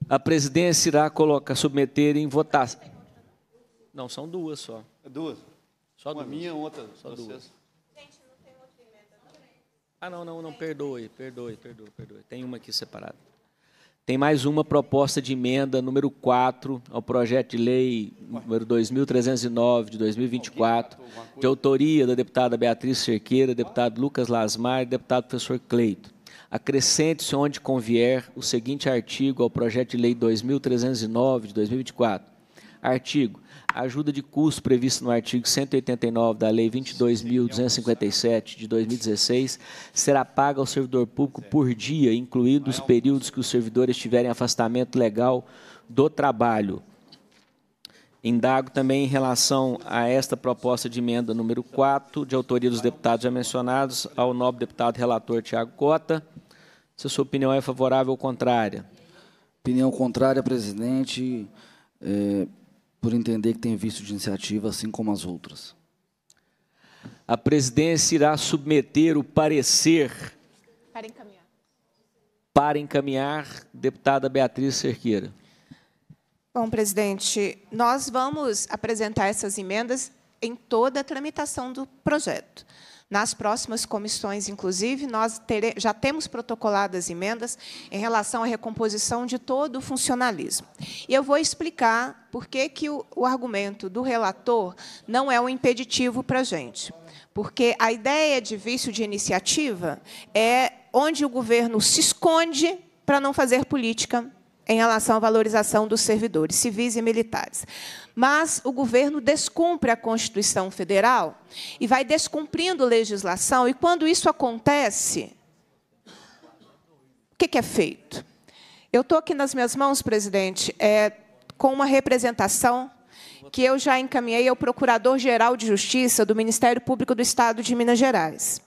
A: A presidência irá colocar, submeter em votação. Não, são duas só. É duas? Só uma duas. minha, outra. Só duas. Ah, não, não, não, perdoe, perdoe, perdoe, perdoe. Tem uma aqui separada. Tem mais uma proposta de emenda número 4 ao projeto de lei número 2309 de 2024, de autoria da deputada Beatriz Cerqueira, deputado Lucas Lasmar e deputado professor Cleito. Acrescente-se onde convier o seguinte artigo ao projeto de lei 2309 de 2024. Artigo a ajuda de custo prevista no artigo 189 da Lei 22.257 de 2016 será paga ao servidor público por dia, incluindo os períodos que os servidores tiverem afastamento legal do trabalho. Indago também em relação a esta proposta de emenda número 4, de autoria dos deputados já mencionados, ao nobre deputado relator Tiago Cota. Se a sua opinião é favorável ou contrária?
C: Opinião contrária, presidente. É por entender que tem vício de iniciativa, assim como as outras.
A: A presidência irá submeter o parecer para encaminhar, para encaminhar deputada Beatriz Cerqueira.
E: Bom, presidente, nós vamos apresentar essas emendas em toda a tramitação do projeto. Nas próximas comissões, inclusive, nós tere, já temos protocoladas emendas em relação à recomposição de todo o funcionalismo. E eu vou explicar por que, que o, o argumento do relator não é um impeditivo para a gente. Porque a ideia de vício de iniciativa é onde o governo se esconde para não fazer política em relação à valorização dos servidores civis e militares. Mas o governo descumpre a Constituição Federal e vai descumprindo legislação, e quando isso acontece, o que é feito? Eu estou aqui nas minhas mãos, presidente, é, com uma representação que eu já encaminhei ao Procurador-Geral de Justiça do Ministério Público do Estado de Minas Gerais.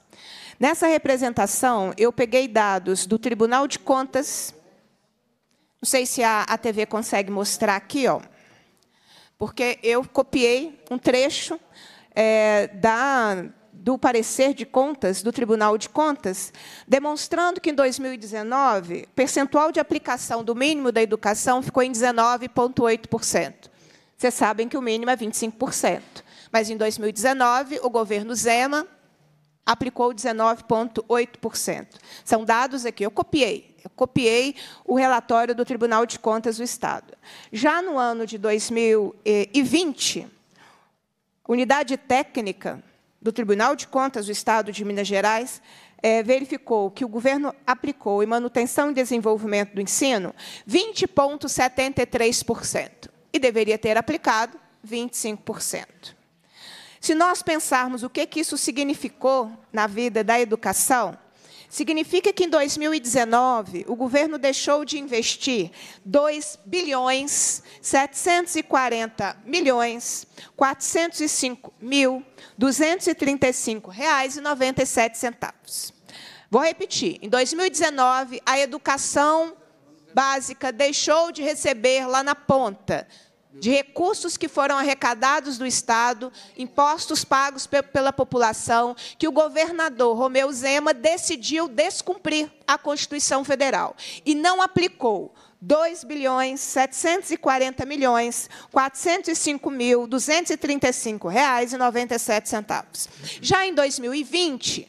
E: Nessa representação, eu peguei dados do Tribunal de Contas não sei se a, a TV consegue mostrar aqui, ó, porque eu copiei um trecho é, da, do parecer de contas do Tribunal de Contas, demonstrando que em 2019 o percentual de aplicação do mínimo da educação ficou em 19,8%. Vocês sabem que o mínimo é 25%. Mas em 2019, o governo Zema aplicou 19,8%. São dados aqui, eu copiei, copiei o relatório do Tribunal de Contas do Estado. Já no ano de 2020, unidade técnica do Tribunal de Contas do Estado de Minas Gerais é, verificou que o governo aplicou em manutenção e desenvolvimento do ensino 20,73% e deveria ter aplicado 25%. Se nós pensarmos o que, que isso significou na vida da educação, Significa que em 2019 o governo deixou de investir 2 bilhões 740 milhões 405 mil 235 reais e 97 centavos. Vou repetir. Em 2019 a educação básica deixou de receber lá na ponta de recursos que foram arrecadados do Estado, impostos pagos pela população, que o governador Romeu Zema decidiu descumprir a Constituição Federal e não aplicou 2 bilhões 740 milhões 405 mil 235 reais e 97 centavos. Já em 2020,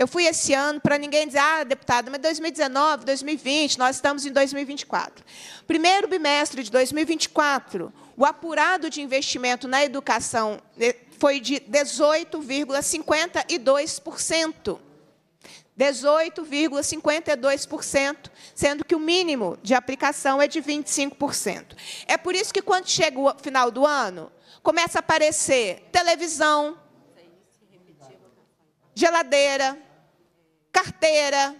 E: Eu fui esse ano para ninguém dizer, ah, deputado, mas 2019, 2020, nós estamos em 2024. Primeiro bimestre de 2024, o apurado de investimento na educação né, foi de 18,52%. 18,52%, sendo que o mínimo de aplicação é de 25%. É por isso que, quando chega o final do ano, começa a aparecer televisão, geladeira, carteira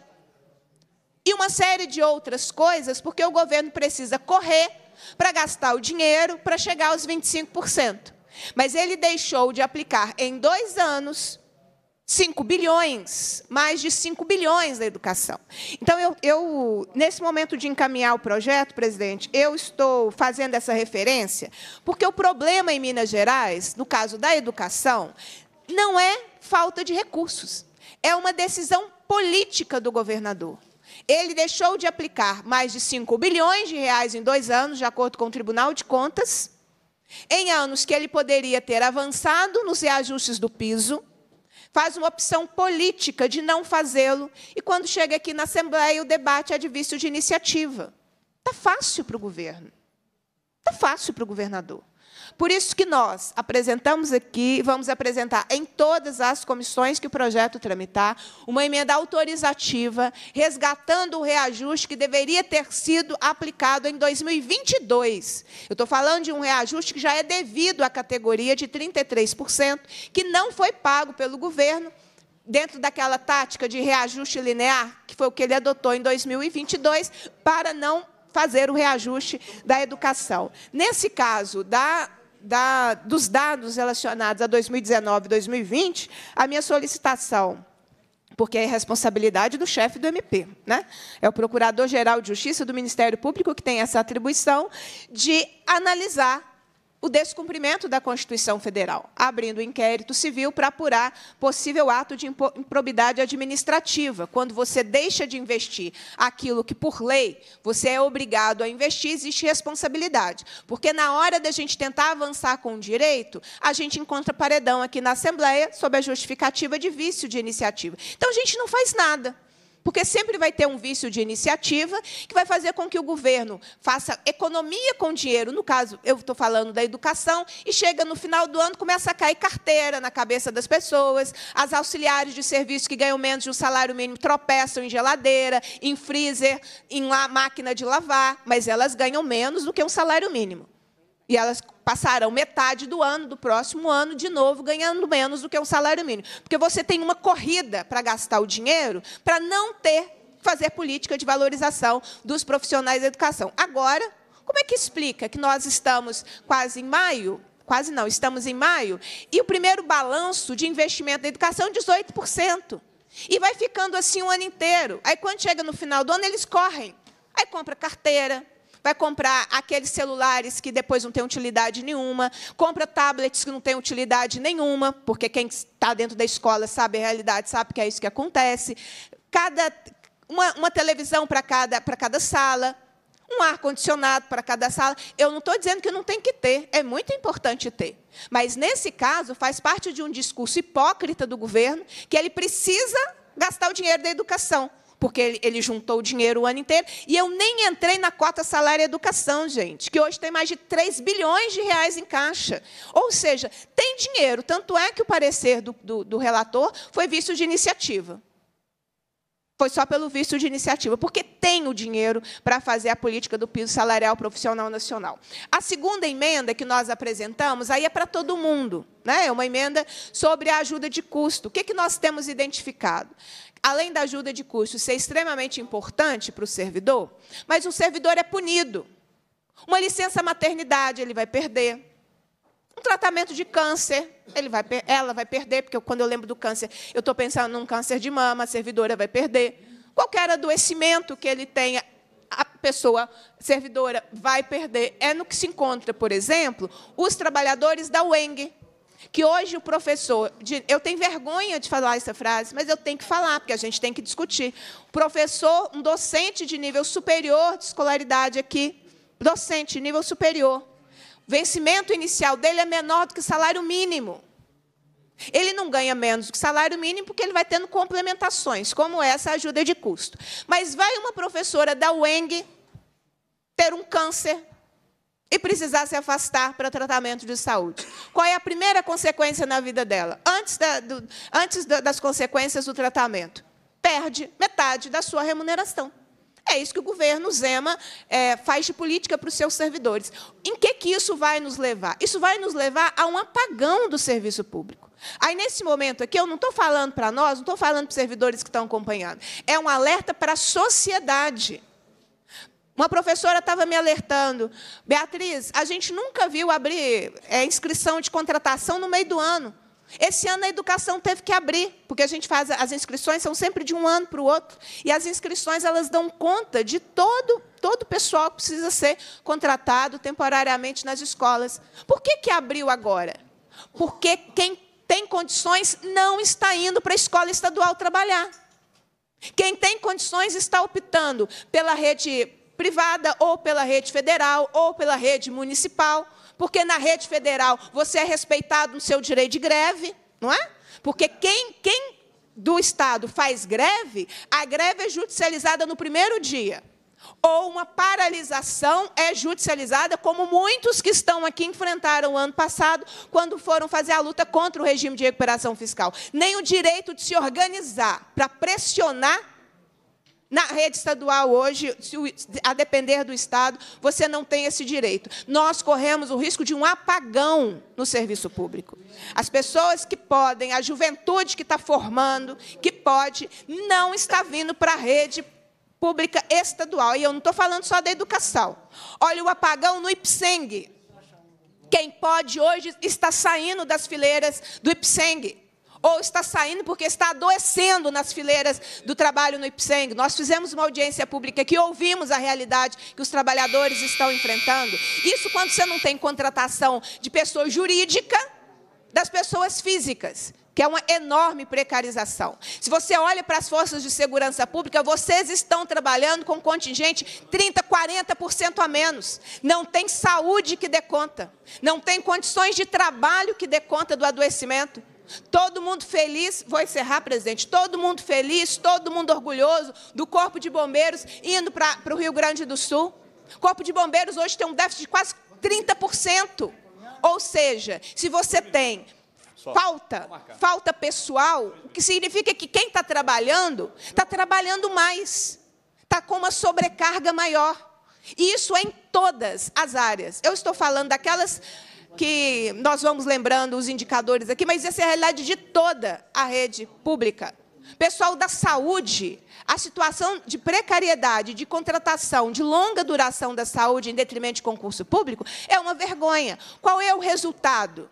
E: e uma série de outras coisas, porque o governo precisa correr para gastar o dinheiro para chegar aos 25%. Mas ele deixou de aplicar em dois anos 5 bilhões, mais de 5 bilhões na educação. Então, eu, eu, nesse momento de encaminhar o projeto, presidente, eu estou fazendo essa referência, porque o problema em Minas Gerais, no caso da educação, não é falta de recursos, é uma decisão política do governador. Ele deixou de aplicar mais de 5 bilhões de reais em dois anos, de acordo com o Tribunal de Contas, em anos que ele poderia ter avançado nos reajustes do piso, faz uma opção política de não fazê-lo, e quando chega aqui na Assembleia, o debate é de vício de iniciativa. Está fácil para o governo. Está fácil para o governador. Por isso que nós apresentamos aqui, vamos apresentar em todas as comissões que o projeto tramitar, uma emenda autorizativa, resgatando o reajuste que deveria ter sido aplicado em 2022. Eu estou falando de um reajuste que já é devido à categoria de 33%, que não foi pago pelo governo, dentro daquela tática de reajuste linear, que foi o que ele adotou em 2022, para não fazer o reajuste da educação. Nesse caso da da, dos dados relacionados a 2019 e 2020, a minha solicitação porque é responsabilidade do chefe do MP. Né? É o Procurador-Geral de Justiça do Ministério Público que tem essa atribuição de analisar o descumprimento da Constituição Federal, abrindo inquérito civil para apurar possível ato de improbidade administrativa. Quando você deixa de investir aquilo que, por lei, você é obrigado a investir, existe responsabilidade. Porque, na hora da gente tentar avançar com o direito, a gente encontra paredão aqui na Assembleia sob a justificativa de vício de iniciativa. Então, a gente não faz nada. Porque sempre vai ter um vício de iniciativa que vai fazer com que o governo faça economia com dinheiro. No caso, eu estou falando da educação, e chega no final do ano, começa a cair carteira na cabeça das pessoas, as auxiliares de serviço que ganham menos de um salário mínimo tropeçam em geladeira, em freezer, em máquina de lavar, mas elas ganham menos do que um salário mínimo. E elas passarão metade do ano, do próximo ano, de novo, ganhando menos do que um salário mínimo. Porque você tem uma corrida para gastar o dinheiro para não ter fazer política de valorização dos profissionais da educação. Agora, como é que explica que nós estamos quase em maio? Quase não, estamos em maio, e o primeiro balanço de investimento na educação é 18%. E vai ficando assim o ano inteiro. Aí, quando chega no final do ano, eles correm. Aí compra carteira, vai comprar aqueles celulares que depois não têm utilidade nenhuma, compra tablets que não têm utilidade nenhuma, porque quem está dentro da escola sabe a realidade, sabe que é isso que acontece. Cada uma, uma televisão para cada, para cada sala, um ar-condicionado para cada sala. Eu não estou dizendo que não tem que ter, é muito importante ter. Mas, nesse caso, faz parte de um discurso hipócrita do governo que ele precisa gastar o dinheiro da educação porque ele juntou o dinheiro o ano inteiro. E eu nem entrei na cota salário e educação, gente, que hoje tem mais de 3 bilhões de reais em caixa. Ou seja, tem dinheiro. Tanto é que o parecer do, do, do relator foi visto de iniciativa. Foi só pelo visto de iniciativa, porque tem o dinheiro para fazer a política do piso salarial profissional nacional. A segunda emenda que nós apresentamos, aí é para todo mundo, né? é uma emenda sobre a ajuda de custo. O que, que nós temos identificado? além da ajuda de custos ser extremamente importante para o servidor, mas o servidor é punido. Uma licença maternidade ele vai perder. Um tratamento de câncer, ele vai, ela vai perder, porque quando eu lembro do câncer, eu estou pensando num câncer de mama, a servidora vai perder. Qualquer adoecimento que ele tenha, a pessoa servidora vai perder. É no que se encontra, por exemplo, os trabalhadores da UENG, que hoje o professor, eu tenho vergonha de falar essa frase, mas eu tenho que falar, porque a gente tem que discutir. O professor, um docente de nível superior de escolaridade aqui, docente de nível superior, o vencimento inicial dele é menor do que o salário mínimo. Ele não ganha menos do que salário mínimo porque ele vai tendo complementações, como essa ajuda de custo. Mas vai uma professora da UENG ter um câncer e precisar se afastar para tratamento de saúde. Qual é a primeira consequência na vida dela? Antes, da, do, antes da, das consequências do tratamento, perde metade da sua remuneração. É isso que o governo Zema é, faz de política para os seus servidores. Em que, que isso vai nos levar? Isso vai nos levar a um apagão do serviço público. Aí, nesse momento aqui, eu não estou falando para nós, não estou falando para os servidores que estão acompanhando. É um alerta para a sociedade. Uma professora estava me alertando. Beatriz, a gente nunca viu abrir é, inscrição de contratação no meio do ano. Esse ano a educação teve que abrir, porque a gente faz as inscrições são sempre de um ano para o outro, e as inscrições elas dão conta de todo todo o pessoal que precisa ser contratado temporariamente nas escolas. Por que que abriu agora? Porque quem tem condições não está indo para a escola estadual trabalhar. Quem tem condições está optando pela rede privada, ou pela rede federal, ou pela rede municipal, porque na rede federal você é respeitado no seu direito de greve, não é? Porque quem, quem do Estado faz greve, a greve é judicializada no primeiro dia. Ou uma paralisação é judicializada, como muitos que estão aqui enfrentaram ano passado, quando foram fazer a luta contra o regime de recuperação fiscal. Nem o direito de se organizar para pressionar na rede estadual hoje, a depender do Estado, você não tem esse direito. Nós corremos o risco de um apagão no serviço público. As pessoas que podem, a juventude que está formando, que pode, não está vindo para a rede pública estadual. E eu não estou falando só da educação. Olha o apagão no IPSENG. Quem pode hoje está saindo das fileiras do IPSENG ou está saindo porque está adoecendo nas fileiras do trabalho no Ipseng. Nós fizemos uma audiência pública que ouvimos a realidade que os trabalhadores estão enfrentando. Isso quando você não tem contratação de pessoa jurídica das pessoas físicas. Que é uma enorme precarização. Se você olha para as forças de segurança pública, vocês estão trabalhando com contingente 30%, 40% a menos. Não tem saúde que dê conta. Não tem condições de trabalho que dê conta do adoecimento. Todo mundo feliz, vou encerrar, presidente. Todo mundo feliz, todo mundo orgulhoso do Corpo de Bombeiros indo para o Rio Grande do Sul. Corpo de Bombeiros hoje tem um déficit de quase 30%. Ou seja, se você tem falta, falta pessoal, o que significa que quem está trabalhando, está trabalhando mais, está com uma sobrecarga maior. E isso é em todas as áreas. Eu estou falando daquelas que nós vamos lembrando os indicadores aqui, mas essa é a realidade de toda a rede pública. Pessoal da saúde, a situação de precariedade, de contratação, de longa duração da saúde em detrimento de concurso público é uma vergonha. Qual é o resultado?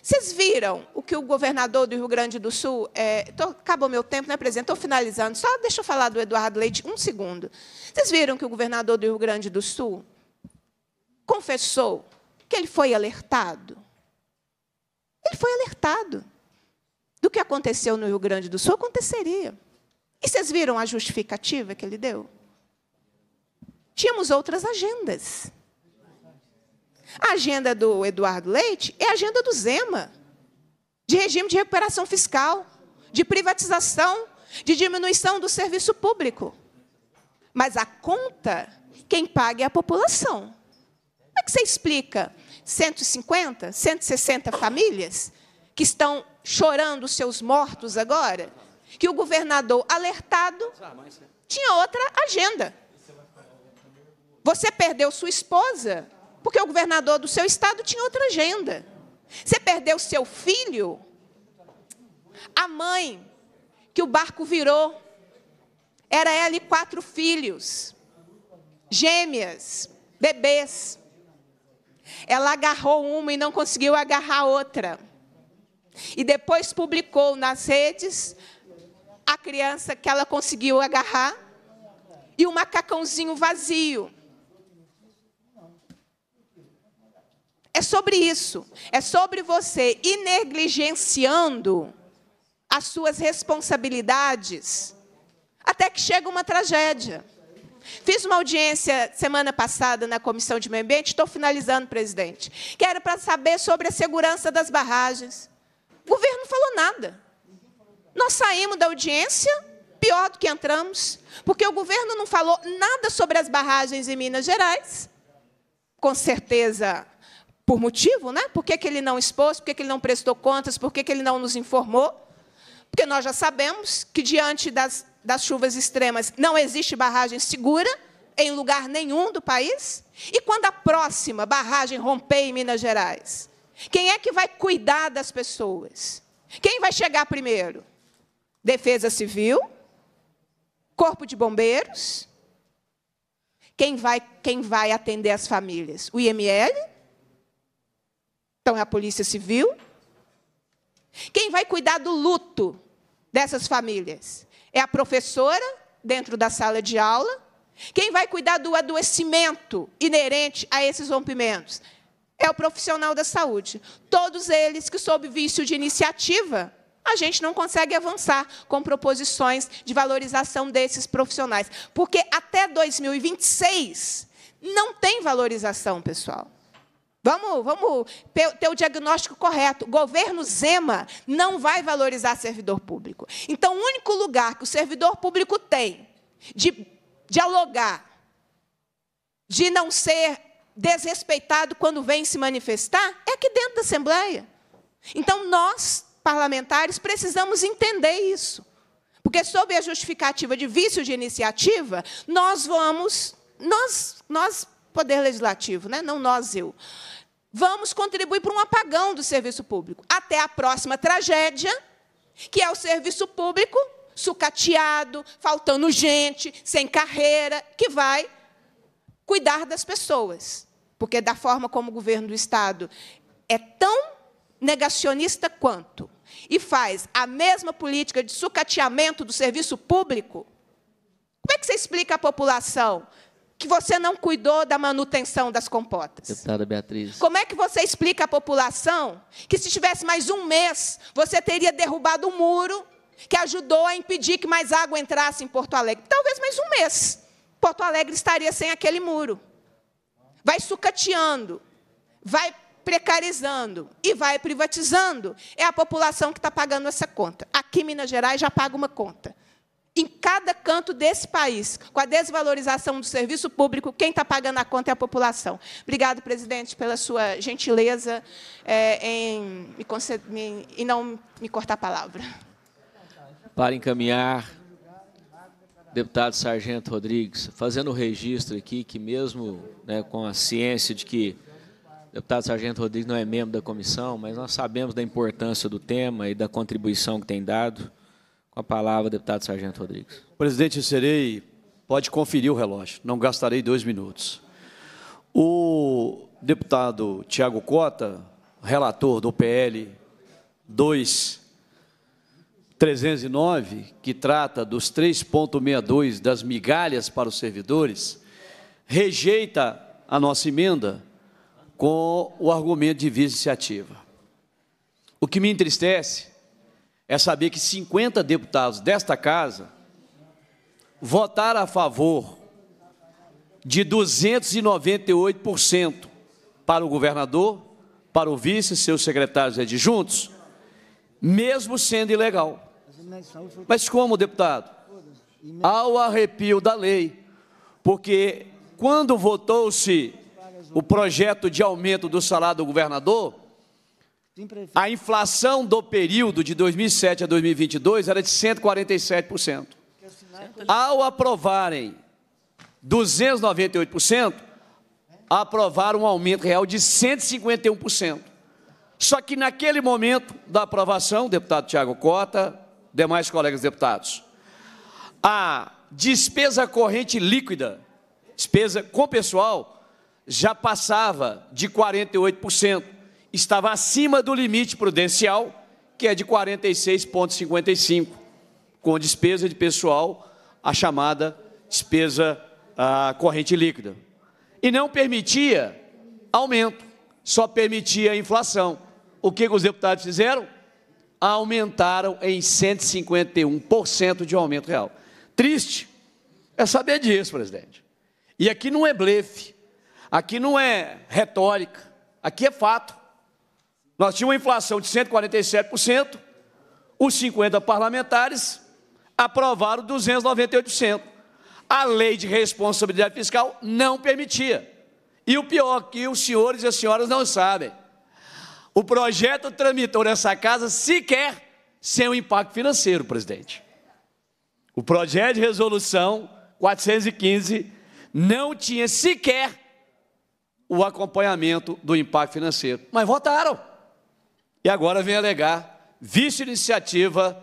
E: Vocês viram o que o governador do Rio Grande do Sul. É, tô, acabou meu tempo, né, presidente? Estou finalizando. Só deixa eu falar do Eduardo Leite um segundo. Vocês viram que o governador do Rio Grande do Sul confessou que ele foi alertado? Ele foi alertado do que aconteceu no Rio Grande do Sul aconteceria. E vocês viram a justificativa que ele deu? Tínhamos outras agendas. A agenda do Eduardo Leite é a agenda do Zema, de regime de recuperação fiscal, de privatização, de diminuição do serviço público. Mas a conta, quem paga é a população. Como é que você explica 150, 160 famílias que estão chorando seus mortos agora? Que o governador, alertado, tinha outra agenda. Você perdeu sua esposa porque o governador do seu estado tinha outra agenda. Você perdeu seu filho, a mãe que o barco virou, era ela e quatro filhos, gêmeas, bebês. Ela agarrou uma e não conseguiu agarrar outra. E depois publicou nas redes a criança que ela conseguiu agarrar e o um macacãozinho vazio. É sobre isso. É sobre você ir negligenciando as suas responsabilidades até que chega uma tragédia. Fiz uma audiência semana passada na Comissão de Meio Ambiente, estou finalizando, presidente, que era para saber sobre a segurança das barragens. O governo não falou nada. Nós saímos da audiência pior do que entramos, porque o governo não falou nada sobre as barragens em Minas Gerais. Com certeza, por motivo, né? Por que, que ele não expôs, por que, que ele não prestou contas, por que, que ele não nos informou? Porque nós já sabemos que, diante das das chuvas extremas, não existe barragem segura em lugar nenhum do país? E quando a próxima barragem romper em Minas Gerais? Quem é que vai cuidar das pessoas? Quem vai chegar primeiro? Defesa Civil? Corpo de Bombeiros? Quem vai, quem vai atender as famílias? O IML? Então é a Polícia Civil? Quem vai cuidar do luto dessas famílias? É a professora dentro da sala de aula. Quem vai cuidar do adoecimento inerente a esses rompimentos? É o profissional da saúde. Todos eles que, sob vício de iniciativa, a gente não consegue avançar com proposições de valorização desses profissionais. Porque até 2026 não tem valorização, pessoal. Vamos, vamos ter o diagnóstico correto. O governo Zema não vai valorizar servidor público. Então, o único lugar que o servidor público tem de dialogar, de não ser desrespeitado quando vem se manifestar, é aqui dentro da Assembleia. Então, nós, parlamentares, precisamos entender isso. Porque, sob a justificativa de vício de iniciativa, nós vamos. Nós, nós Poder Legislativo, né? não nós, eu vamos contribuir para um apagão do serviço público. Até a próxima tragédia, que é o serviço público sucateado, faltando gente, sem carreira, que vai cuidar das pessoas. Porque, da forma como o governo do Estado é tão negacionista quanto e faz a mesma política de sucateamento do serviço público, como é que você explica à população que você não cuidou da manutenção das compotas?
A: Deputada Beatriz.
E: Como é que você explica à população que se tivesse mais um mês, você teria derrubado o um muro que ajudou a impedir que mais água entrasse em Porto Alegre? Talvez mais um mês. Porto Alegre estaria sem aquele muro. Vai sucateando, vai precarizando e vai privatizando. É a população que está pagando essa conta. Aqui em Minas Gerais já paga uma conta em cada canto desse país, com a desvalorização do serviço público, quem está pagando a conta é a população. Obrigado, presidente, pela sua gentileza é, em, me me, em não me cortar a palavra.
A: Para encaminhar, deputado Sargento Rodrigues, fazendo o registro aqui que mesmo né, com a ciência de que o deputado Sargento Rodrigues não é membro da comissão, mas nós sabemos da importância do tema e da contribuição que tem dado. Com a palavra, deputado Sargento
B: Rodrigues. Presidente, eu serei. Pode conferir o relógio, não gastarei dois minutos. O deputado Tiago Cota, relator do PL 2309, que trata dos 3,62 das migalhas para os servidores, rejeita a nossa emenda com o argumento de vice-iniciativa. O que me entristece é saber que 50 deputados desta casa votaram a favor de 298% para o governador, para o vice, seus secretários adjuntos, mesmo sendo ilegal. Mas como, deputado? Ao arrepio da lei, porque quando votou-se o projeto de aumento do salário do governador, a inflação do período de 2007 a 2022 era de 147%. Ao aprovarem 298%, aprovaram um aumento real de 151%. Só que naquele momento da aprovação, deputado Tiago Cota, demais colegas deputados, a despesa corrente líquida, despesa com pessoal, já passava de 48% estava acima do limite prudencial, que é de 46,55, com despesa de pessoal, a chamada despesa a ah, corrente líquida. E não permitia aumento, só permitia inflação. O que, que os deputados fizeram? Aumentaram em 151% de aumento real. Triste é saber disso, presidente. E aqui não é blefe, aqui não é retórica, aqui é fato. Nós tínhamos uma inflação de 147%, os 50 parlamentares aprovaram 298%. A lei de responsabilidade fiscal não permitia. E o pior que os senhores e as senhoras não sabem. O projeto tramitou nessa casa sequer sem o impacto financeiro, presidente. O projeto de resolução 415 não tinha sequer o acompanhamento do impacto financeiro. Mas votaram e agora vem alegar vice-iniciativa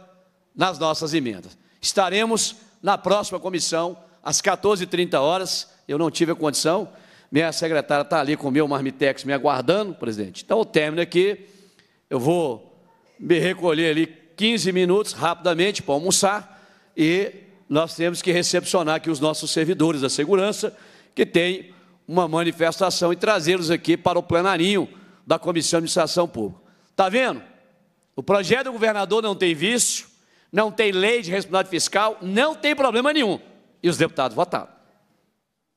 B: nas nossas emendas. Estaremos na próxima comissão, às 14h30 horas. Eu não tive a condição, minha secretária está ali com o meu marmitex me aguardando, presidente. Então, eu termino aqui, eu vou me recolher ali 15 minutos rapidamente para almoçar e nós temos que recepcionar aqui os nossos servidores da segurança, que tem uma manifestação e trazê-los aqui para o plenarinho da Comissão de Administração Pública. Está vendo? O projeto do governador não tem vício, não tem lei de responsabilidade fiscal, não tem problema nenhum. E os deputados votaram.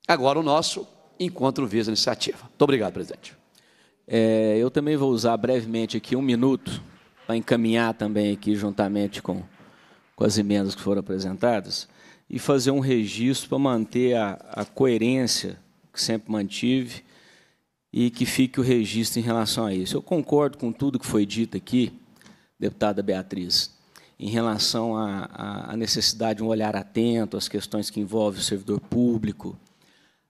B: Agora o nosso encontro visa iniciativa. Muito obrigado, presidente. É, eu também vou usar brevemente aqui um minuto
A: para encaminhar também aqui juntamente com, com as emendas que foram apresentadas e fazer um registro para manter a, a coerência que sempre mantive e que fique o registro em relação a isso. Eu concordo com tudo que foi dito aqui, deputada Beatriz, em relação à necessidade de um olhar atento às questões que envolvem o servidor público,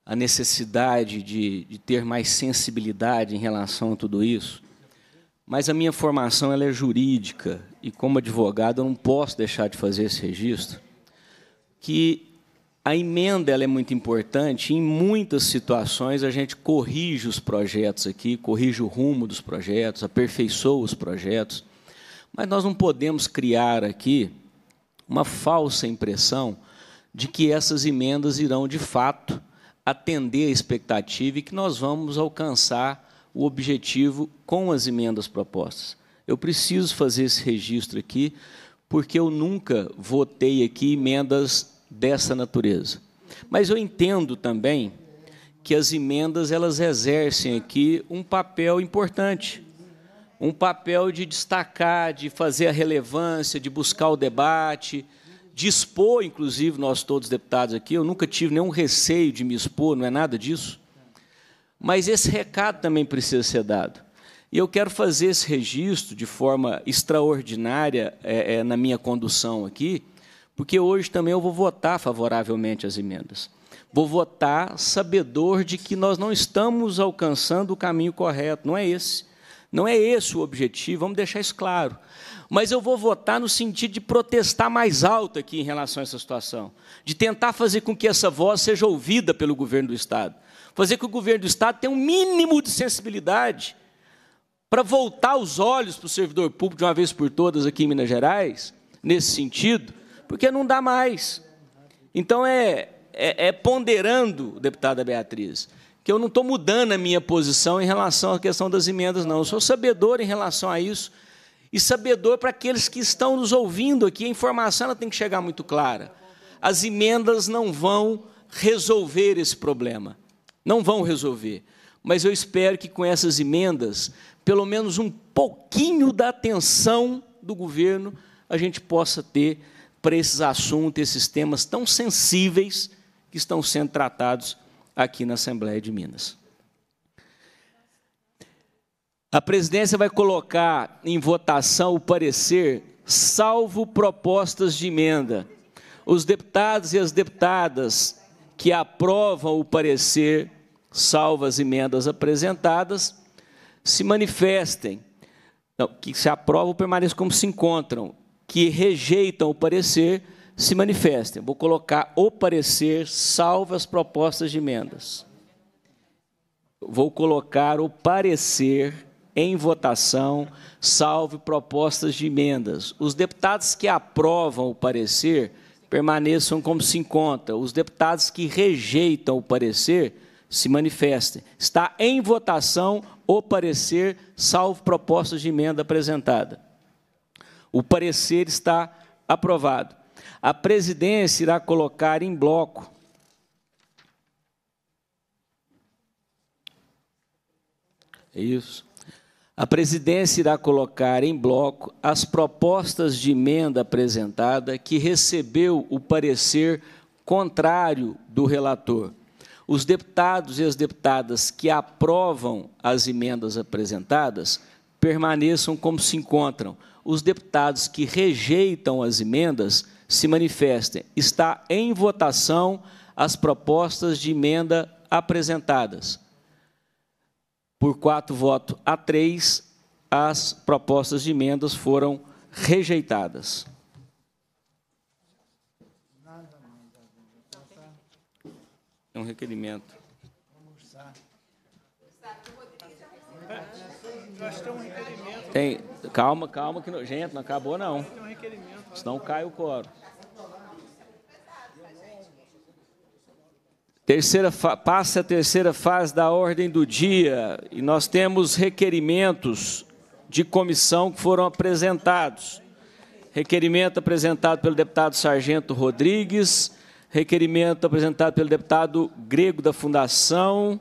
A: a necessidade de, de ter mais sensibilidade em relação a tudo isso. Mas a minha formação ela é jurídica e, como advogado, eu não posso deixar de fazer esse registro, que a emenda ela é muito importante. Em muitas situações, a gente corrige os projetos aqui, corrige o rumo dos projetos, aperfeiçoa os projetos. Mas nós não podemos criar aqui uma falsa impressão de que essas emendas irão, de fato, atender a expectativa e que nós vamos alcançar o objetivo com as emendas propostas. Eu preciso fazer esse registro aqui, porque eu nunca votei aqui emendas dessa natureza. Mas eu entendo também que as emendas elas exercem aqui um papel importante, um papel de destacar, de fazer a relevância, de buscar o debate, de expor, inclusive nós todos deputados aqui. Eu nunca tive nenhum receio de me expor, não é nada disso. Mas esse recado também precisa ser dado. E eu quero fazer esse registro de forma extraordinária é, é, na minha condução aqui porque hoje também eu vou votar favoravelmente as emendas. Vou votar sabedor de que nós não estamos alcançando o caminho correto, não é esse. Não é esse o objetivo, vamos deixar isso claro. Mas eu vou votar no sentido de protestar mais alto aqui em relação a essa situação, de tentar fazer com que essa voz seja ouvida pelo governo do Estado, fazer com que o governo do Estado tenha um mínimo de sensibilidade para voltar os olhos para o servidor público de uma vez por todas aqui em Minas Gerais, nesse sentido, porque não dá mais. Então é, é, é ponderando, deputada Beatriz, que eu não estou mudando a minha posição em relação à questão das emendas, não. Eu sou sabedor em relação a isso e sabedor para aqueles que estão nos ouvindo aqui. A informação ela tem que chegar muito clara. As emendas não vão resolver esse problema. Não vão resolver. Mas eu espero que com essas emendas, pelo menos um pouquinho da atenção do governo a gente possa ter para esses assuntos, esses temas tão sensíveis que estão sendo tratados aqui na Assembleia de Minas. A presidência vai colocar em votação o parecer, salvo propostas de emenda. Os deputados e as deputadas que aprovam o parecer, salvo as emendas apresentadas, se manifestem. Não, que se aprovam permaneçam como se encontram que rejeitam o parecer se manifestem. Vou colocar o parecer salvo as propostas de emendas. Vou colocar o parecer em votação, salvo propostas de emendas. Os deputados que aprovam o parecer permaneçam como se encontra. Os deputados que rejeitam o parecer se manifestem. Está em votação o parecer, salvo propostas de emenda apresentada. O parecer está aprovado. A presidência irá colocar em bloco É isso. A presidência irá colocar em bloco as propostas de emenda apresentada que recebeu o parecer contrário do relator. Os deputados e as deputadas que aprovam as emendas apresentadas permaneçam como se encontram. Os deputados que rejeitam as emendas se manifestem. Está em votação as propostas de emenda apresentadas. Por quatro votos a três, as propostas de emendas foram rejeitadas. É um requerimento.
D: Nós temos Tem,
A: calma, calma, que não, gente, não acabou não. Senão cai o coro. Terceira passa a terceira fase da ordem do dia e nós temos requerimentos de comissão que foram apresentados. Requerimento apresentado pelo deputado Sargento Rodrigues, requerimento apresentado pelo deputado Grego da Fundação,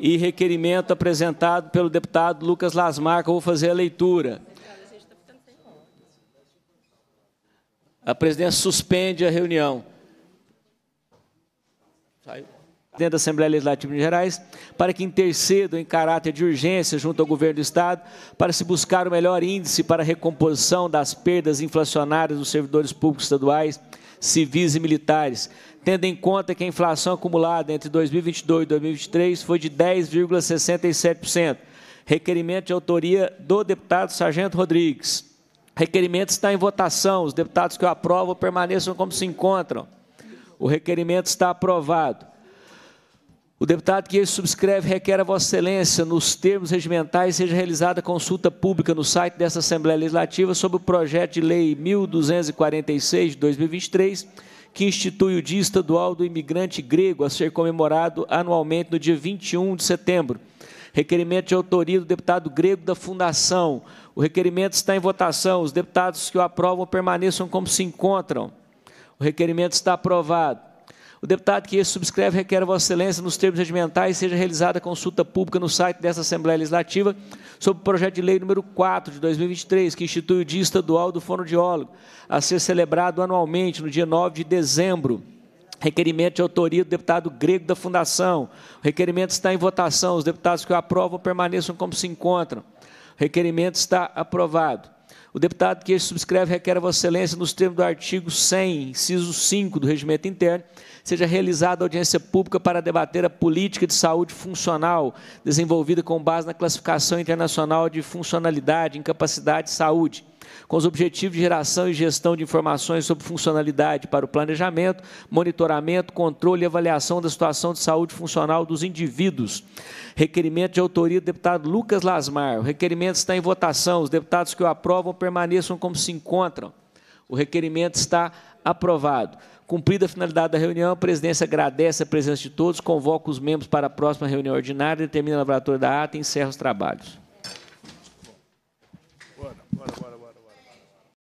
A: e requerimento apresentado pelo deputado Lucas eu Vou fazer a leitura. A presidência suspende a reunião. dentro da Assembleia Legislativa de Minas Gerais, para que intercedam em caráter de urgência junto ao governo do Estado, para se buscar o melhor índice para a recomposição das perdas inflacionárias dos servidores públicos estaduais, civis e militares, tendo em conta que a inflação acumulada entre 2022 e 2023 foi de 10,67%. Requerimento de autoria do deputado Sargento Rodrigues. Requerimento está em votação. Os deputados que o aprovam permaneçam como se encontram. O requerimento está aprovado. O deputado que subscreve requer a Vossa Excelência, nos termos regimentais, seja realizada consulta pública no site desta Assembleia Legislativa sobre o projeto de lei 1246 de 2023 que institui o Dia Estadual do Imigrante Grego, a ser comemorado anualmente no dia 21 de setembro. Requerimento de autoria do deputado grego da Fundação. O requerimento está em votação. Os deputados que o aprovam permaneçam como se encontram. O requerimento está aprovado. O deputado que esse subscreve requer a Vossa Excelência, nos termos regimentais, seja realizada consulta pública no site dessa Assembleia Legislativa sobre o projeto de lei número 4 de 2023, que institui o Dia Estadual do Fonoaudiólogo, a ser celebrado anualmente no dia 9 de dezembro. Requerimento de autoria do deputado grego da Fundação. O requerimento está em votação. Os deputados que o aprovam permaneçam como se encontram. O requerimento está aprovado. O deputado que este subscreve requer a Vossa Excelência, nos termos do artigo 100, inciso 5 do Regimento Interno, seja realizada audiência pública para debater a política de saúde funcional desenvolvida com base na classificação internacional de funcionalidade, incapacidade e saúde com os objetivos de geração e gestão de informações sobre funcionalidade para o planejamento, monitoramento, controle e avaliação da situação de saúde funcional dos indivíduos. Requerimento de autoria do deputado Lucas Lasmar. O requerimento está em votação. Os deputados que o aprovam permaneçam como se encontram. O requerimento está aprovado. Cumprida a finalidade da reunião, a presidência agradece a presença de todos, convoca os membros para a próxima reunião ordinária, determina a laboratória da ata e encerra os trabalhos. Bora, bora, bora.